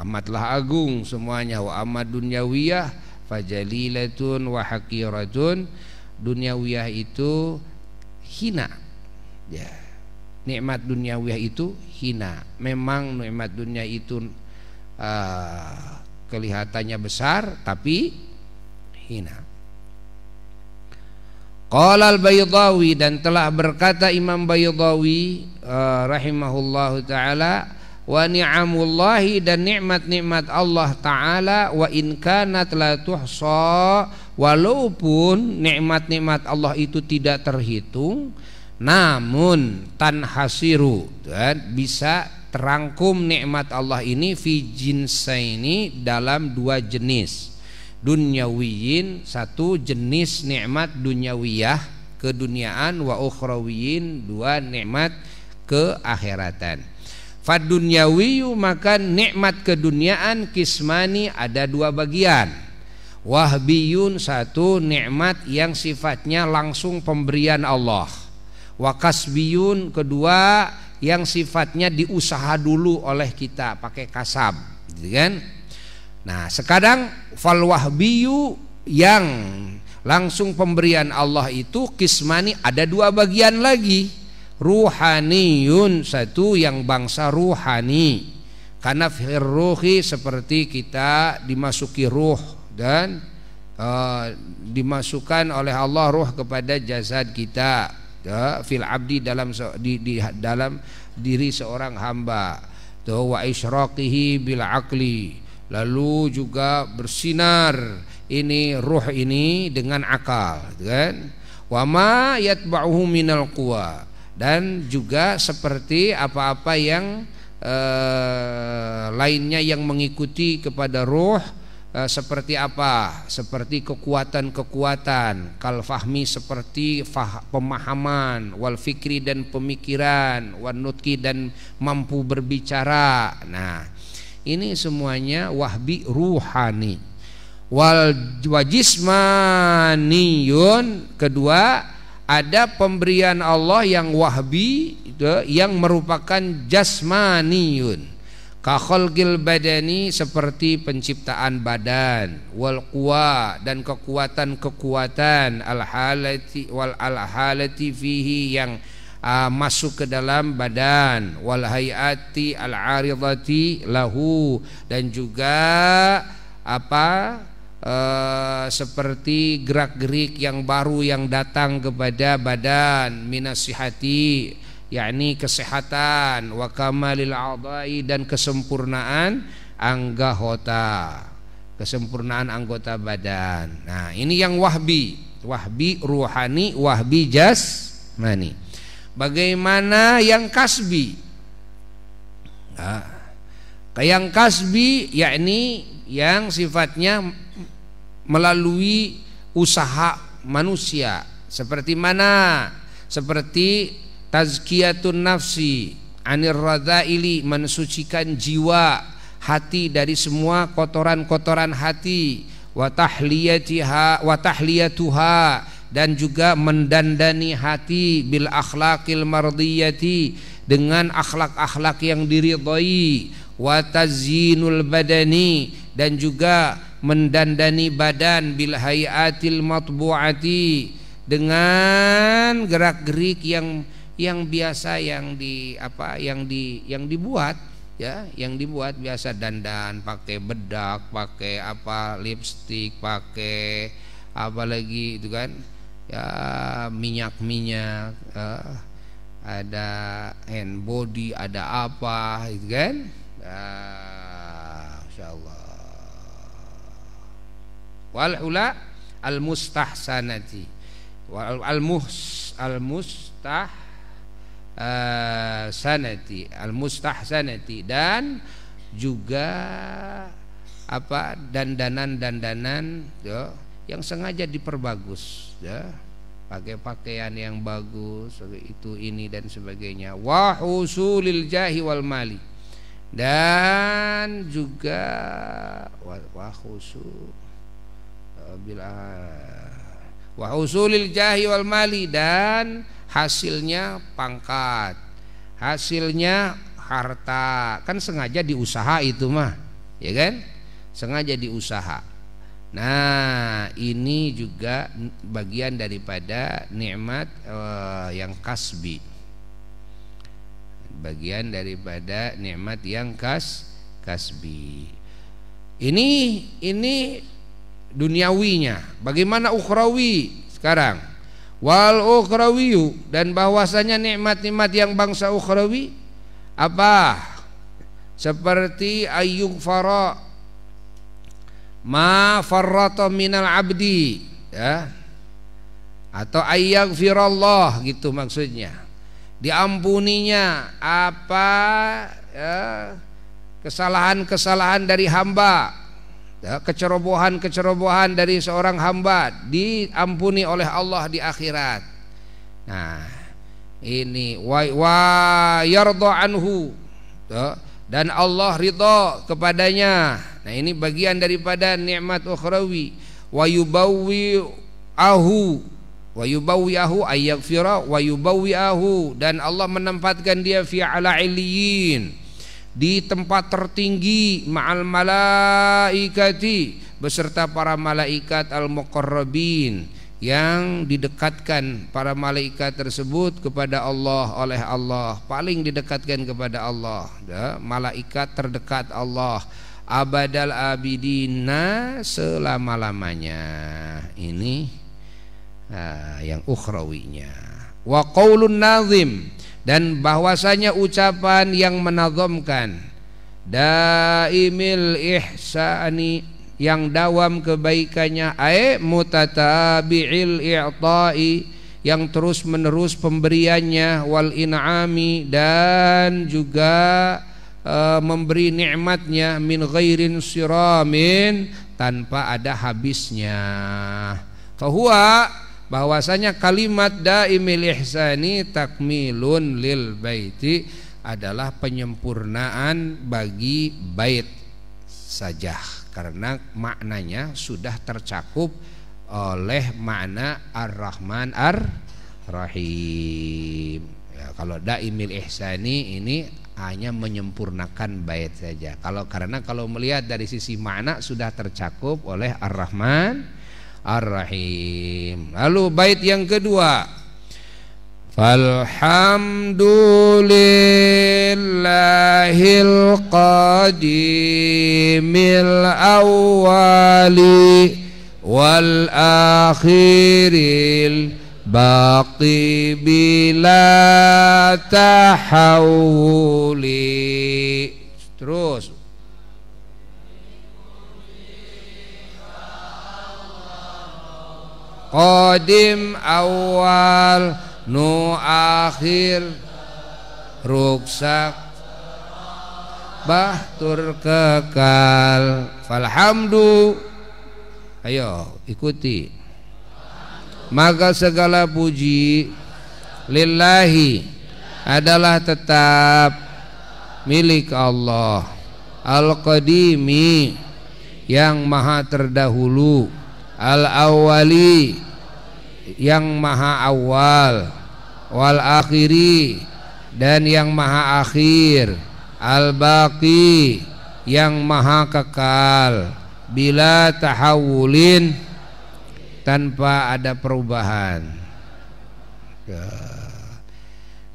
amatlah agung semuanya wa amad dunyawiyah fajalilatun wa hakiratun dunyawiyah itu hina ya nikmat duniawiah itu hina. Memang nikmat dunia itu uh, kelihatannya besar tapi hina. Qala al-Baydawi dan telah berkata Imam Baydawi uh, rahimahullahu taala wa ni'amullahi dan nikmat-nikmat Allah taala wa in kanat la tuhsa walaupun nikmat-nikmat Allah itu tidak terhitung namun tanhasiru dan bisa terangkum nikmat Allah ini fi ini dalam dua jenis dunyawiyin satu jenis nikmat dunyawiyah keduniaan wa ukhrawiyin dua nikmat keakhiratan fadunyawiyu maka nikmat keduniaan kismani ada dua bagian wahbiyun satu nikmat yang sifatnya langsung pemberian Allah Wakasbiyun kedua yang sifatnya diusaha dulu oleh kita pakai kasab, gitu kan? Nah, sekarang falwahbiyu yang langsung pemberian Allah itu kismani ada dua bagian lagi. Ruhaniyun satu yang bangsa ruhani. Karena firruhi seperti kita dimasuki ruh dan e, dimasukkan oleh Allah ruh kepada jasad kita ya, fil abdi dalam di, di dalam diri seorang hamba tuh wa isyraqihi bil akli lalu juga bersinar ini ruh ini dengan akal gitu kan wa ma yatba'uhu minal quwa dan juga seperti apa-apa yang eh, lainnya yang mengikuti kepada ruh Eh, seperti apa? Seperti kekuatan-kekuatan, kal seperti fah, pemahaman, wal fikri dan pemikiran, wan nutki dan mampu berbicara. Nah, ini semuanya wahbi ruhani. Wal wajismaniyun kedua ada pemberian Allah yang wahbi yang merupakan jasmaniyun gil badani seperti penciptaan badan wal kuwa dan kekuatan-kekuatan al halati wal al halati fihi yang uh, masuk ke dalam badan wal hayati al aridati lahu dan juga apa uh, seperti gerak-gerik yang baru yang datang kepada badan minasihati yakni kesehatan wa kamalil adai dan kesempurnaan anggota kesempurnaan anggota badan nah ini yang wahbi wahbi ruhani wahbi jasmani bagaimana yang kasbi nah, yang kasbi yakni yang sifatnya melalui usaha manusia seperti mana seperti tazkiyatun nafsi anir radaili mensucikan jiwa hati dari semua kotoran-kotoran hati wa tahliyatiha dan juga mendandani hati bil akhlaqil mardiyati dengan akhlak-akhlak yang diridhai wa tazyinul badani dan juga mendandani badan bil hayatil matbuati dengan gerak-gerik yang yang biasa yang di apa yang di yang dibuat ya yang dibuat biasa dandan pakai bedak pakai apa lipstick pakai apa lagi itu kan ya minyak minyak uh, ada hand body ada apa itu kan uh, ya, insyaallah wal ula al mustahsanati al mus al mustah Eh, sanati al mustahsanati dan juga apa dandanan dandanan ya, yang sengaja diperbagus ya pakai pakaian yang bagus itu ini dan sebagainya wahusulil jahi wal mali dan juga wahusul eh, ah, husul bila jahi wal mali dan hasilnya pangkat, hasilnya harta. Kan sengaja diusaha itu mah, ya kan? Sengaja diusaha. Nah, ini juga bagian daripada nikmat uh, yang kasbi. Bagian daripada nikmat yang kas kasbi. Ini ini duniawinya. Bagaimana ukrawi sekarang? wal ukhrawiyu dan bahwasanya nikmat-nikmat yang bangsa ukhrawi apa seperti ayyuk fara ma farrata minal abdi ya atau firallah gitu maksudnya diampuninya apa ya kesalahan-kesalahan dari hamba kecerobohan-kecerobohan ya, dari seorang hamba diampuni oleh Allah di akhirat. Nah, ini wa, wa anhu ya, dan Allah ridha kepadanya. Nah, ini bagian daripada nikmat ukhrawi wa yubawwi ahu wa yubawwi ahu ayaghfira wa yubawwi ahu dan Allah menempatkan dia fi ala di tempat tertinggi ma'al malaikati beserta para malaikat al-muqarrabin yang didekatkan para malaikat tersebut kepada Allah oleh Allah paling didekatkan kepada Allah ya, malaikat terdekat Allah abadal abidina selama-lamanya ini uh, yang ukhrawinya wa qaulun nazim dan bahwasanya ucapan yang menazamkan daimil ihsani yang dawam kebaikannya ai mutatabiil i'ta'i yang terus menerus pemberiannya wal in'ami dan juga e, memberi nikmatnya min ghairin siramin tanpa ada habisnya fahuwa bahwasanya kalimat daimil ihsani takmilun lil baiti adalah penyempurnaan bagi bait saja karena maknanya sudah tercakup oleh makna ar-Rahman ar-Rahim. Ya, kalau daimil ihsani ini hanya menyempurnakan bait saja. Kalau karena kalau melihat dari sisi makna sudah tercakup oleh ar-Rahman Ar-Rahim. Lalu bait yang kedua. Falhamdulillahil qadimil awwali wal akhiril baqi bila tahawuli terus Qadim awal Nu akhir Ruksak Bahtur kekal Falhamdu Ayo ikuti Maka segala puji Lillahi adalah tetap milik Allah Al-Qadimi yang maha terdahulu al awali yang maha awal wal akhiri dan yang maha akhir al-baqi yang maha kekal bila tahawulin tanpa ada perubahan yeah.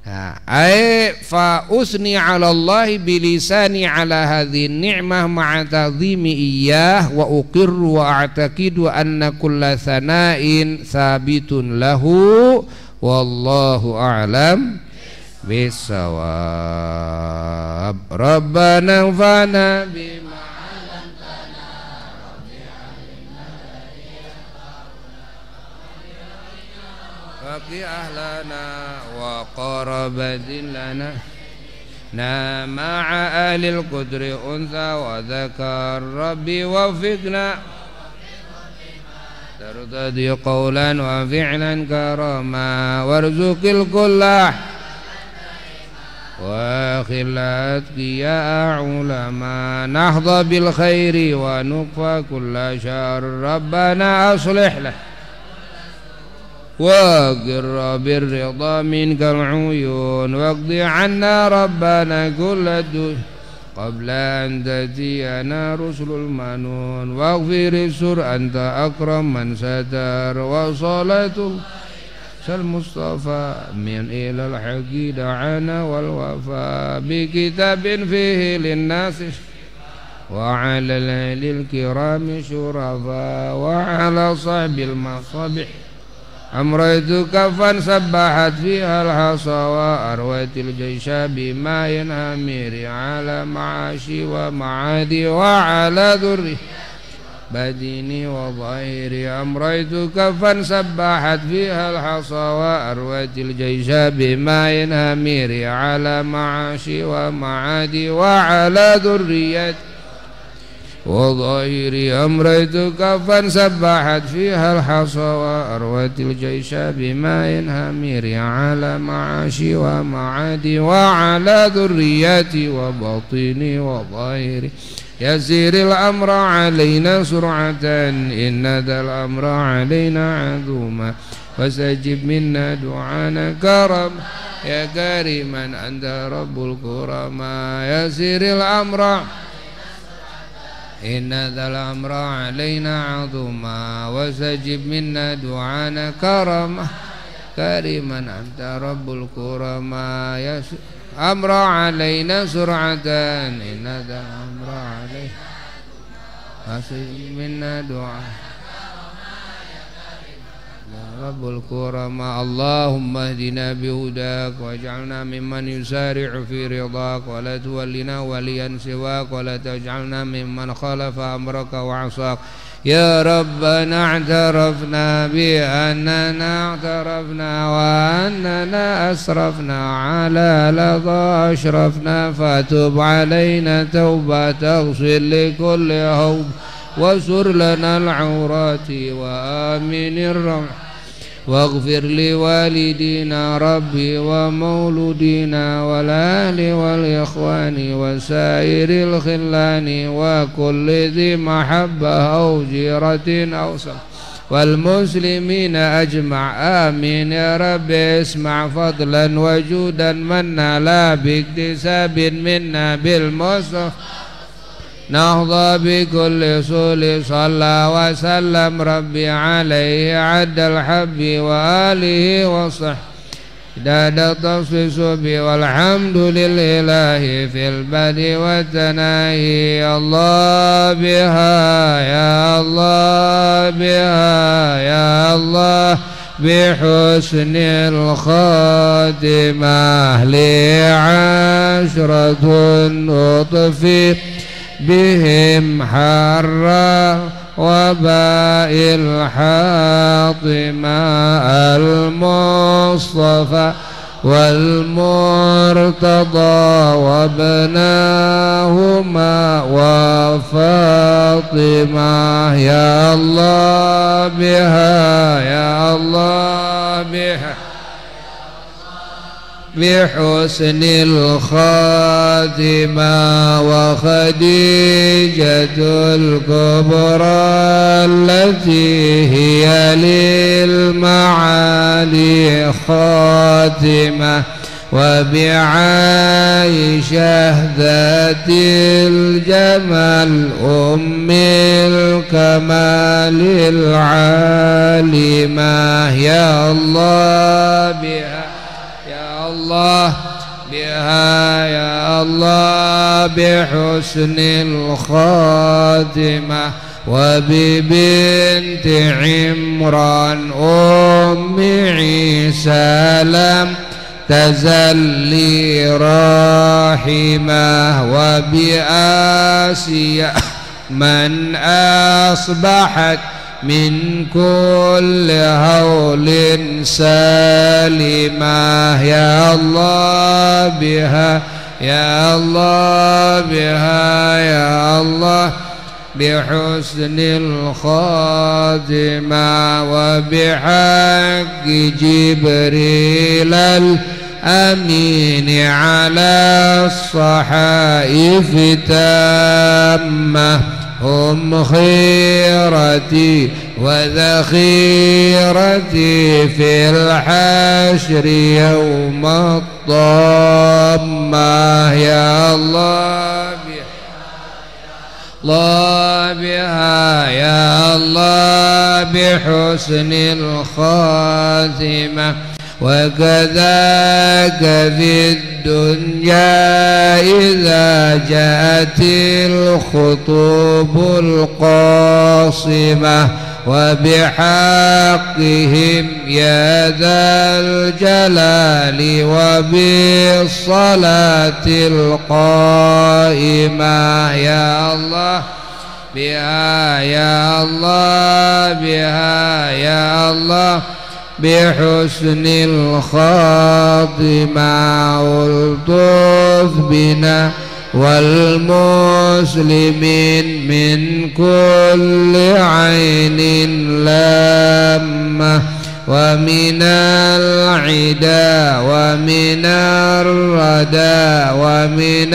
Nah, ai fa usni 'ala Allah bilisani 'ala hadhihi ni'mah ma'a ta'dhimi iyyah wa uqirru wa a'taqidu anna kulla sana'in sabitun lahu wallahu a'lam bisawab. Rabbana fa'na bi الأرض أهلنا وقرب ذلنا نا مع أهل القدر أنثى وذكر ربي وفقنا ترتدي قولا وفعلا كرما وارزق الكل واخل يا علما نحظى بالخير ونقفى كل شر ربنا أصلح له وقر بالرضا منك العيون واقض عنا ربنا كل الدنيا قبل أن تأتينا رسل المنون واغفر السر أنت أكرم من ستر وصلاة المصطفى من إلى الحق دعانا والوفاء بكتاب فيه للناس وعلى الأهل الكرام شرفاء وعلى صحب المصابيح أمريت كفا سبحت فيها الحصى وأرويت الجيش بماء أمير على معاشي ومعادي وعلى ذري بديني وظهيري أمريت كفا سبحت فيها الحصى وأرويت الجيش بماء أمير على معاشي ومعادي وعلى ذريتي وضير أمريتك سبحت فيها الحصى وأروت الجيش بماء همير على معاشي ومعادي وعلى ذرياتي وباطني وظهري يسير الأمر علينا سرعة إن ذا الأمر علينا عظوما فاستجب منا دعانا كرم يا كريما أنت رب الكرماء يسير الأمر إن ذا الأمر علينا عظما واستجب منا دعانا كرما كريما أنت رب الكرما يا أمر علينا سرعة إن ذا الأمر علينا وسجب منا دعانا رب الكرة ما اللهم اهدنا بهداك واجعلنا ممن يسارع في رضاك ولا تولنا وليا سواك ولا تجعلنا ممن خلف أمرك وعصاك يا ربنا اعترفنا بأننا اعترفنا وأننا أسرفنا على لظى أشرفنا فتب علينا توبة اغفر لكل هوب وسر لنا العورات وآمن الرمح واغفر لوالدينا ربي ومولودينا والأهل والإخوان وسائر الخلان وكل ذي محبة أو جيرة أو سفر والمسلمين أجمع آمين يا رب اسمع فضلا وجودا منا لا باكتساب منا بالمصطفى نهضى بكل صول صلى وسلم ربي عليه عد الحب وآله وصح داد بي والحمد للإله في البدء والتناهي الله بها يا الله بها يا الله بحسن الخاتمة لي عشرة أطفئ بهم حرا وباء الحاطم المصطفى والمرتضى وابناهما وفاطمة يا الله بها يا الله بها بحسن الخاتمة وخديجة الكبرى التي هي للمعالي خاتمة وبعائشة ذات الجمال أم الكمال العالمة يا الله بها الله بها يا الله بحسن الخاتمة وببنت عمران أم عيسى لم تزلي راحمة وبآسيا من أصبحت من كل هول سالمة يا الله بها يا الله بها يا الله بحسن الخاتمة وبحق جبريل الأمين على الصحائف تامه هم خيرتي وذخيرتي في الحشر يوم الطامة يا الله الله بها يا الله بحسن الخاتمه وكذاك في الدنيا إذا جاءت الخطوب القاصمة وبحقهم يا ذا الجلال وبالصلاة القائمة يا الله بها يا الله بها يا الله, بها يا الله بحسن الخاتمة والطف بنا والمسلمين من كل عين لامة ومن العدا ومن الردى ومن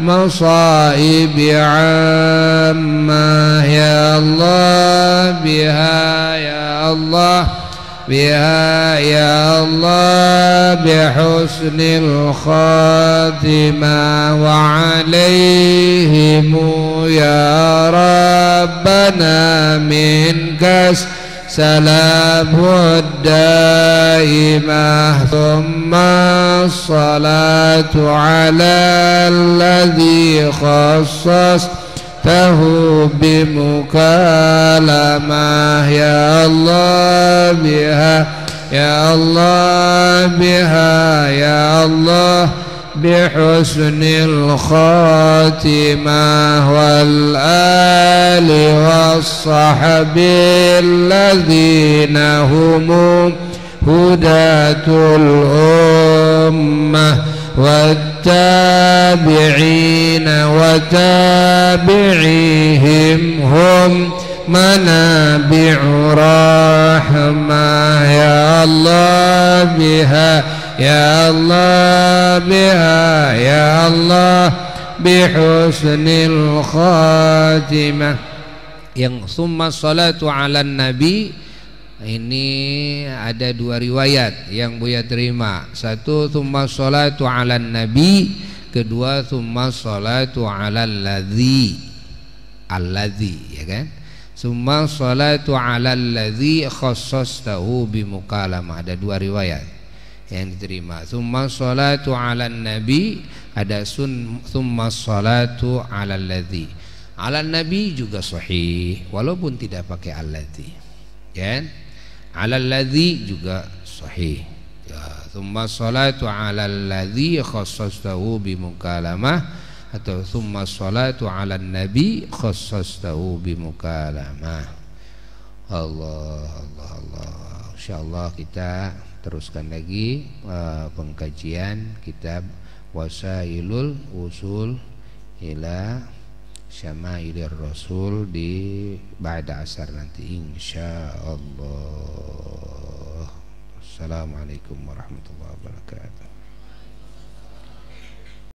المصائب عامة يا الله بها يا الله بها يا الله بحسن الخاتمة وعليهم يا ربنا منك سلام الدائمة ثم الصلاة على الذي خصص فهو بمكالمة يا الله بها يا الله بها يا الله بحسن الخاتمة والآل والصحب الذين هم هداة الأمة والدين والتابعين وتابعيهم هم منابع رحمة يا الله بها يا الله بها يا الله بحسن الخاتمة ثم الصلاة على النبي ini ada dua riwayat yang Buya terima. Satu thumma salatu 'alan nabi, kedua thumma salatu 'alal ladzi. Alladzi, ya kan? Thumma salatu 'alal ladzi khassastahu bi mukalamah. Ada dua riwayat yang diterima. Thumma salatu 'alan nabi, ada sun thumma salatu 'alal ladzi. 'Alan nabi juga sahih walaupun tidak pakai alladzi. Ya. kan? alal ladzi juga sahih ya thumma salatu alal ladzi khassastahu bimukalamah atau thumma salatu ala nabi khassastahu bimukalamah Allah Allah Allah insyaallah kita teruskan lagi uh, pengkajian kitab wasailul usul ila syamailir rasul di ba'da asar nanti insyaallah Assalamualaikum warahmatullahi wabarakatuh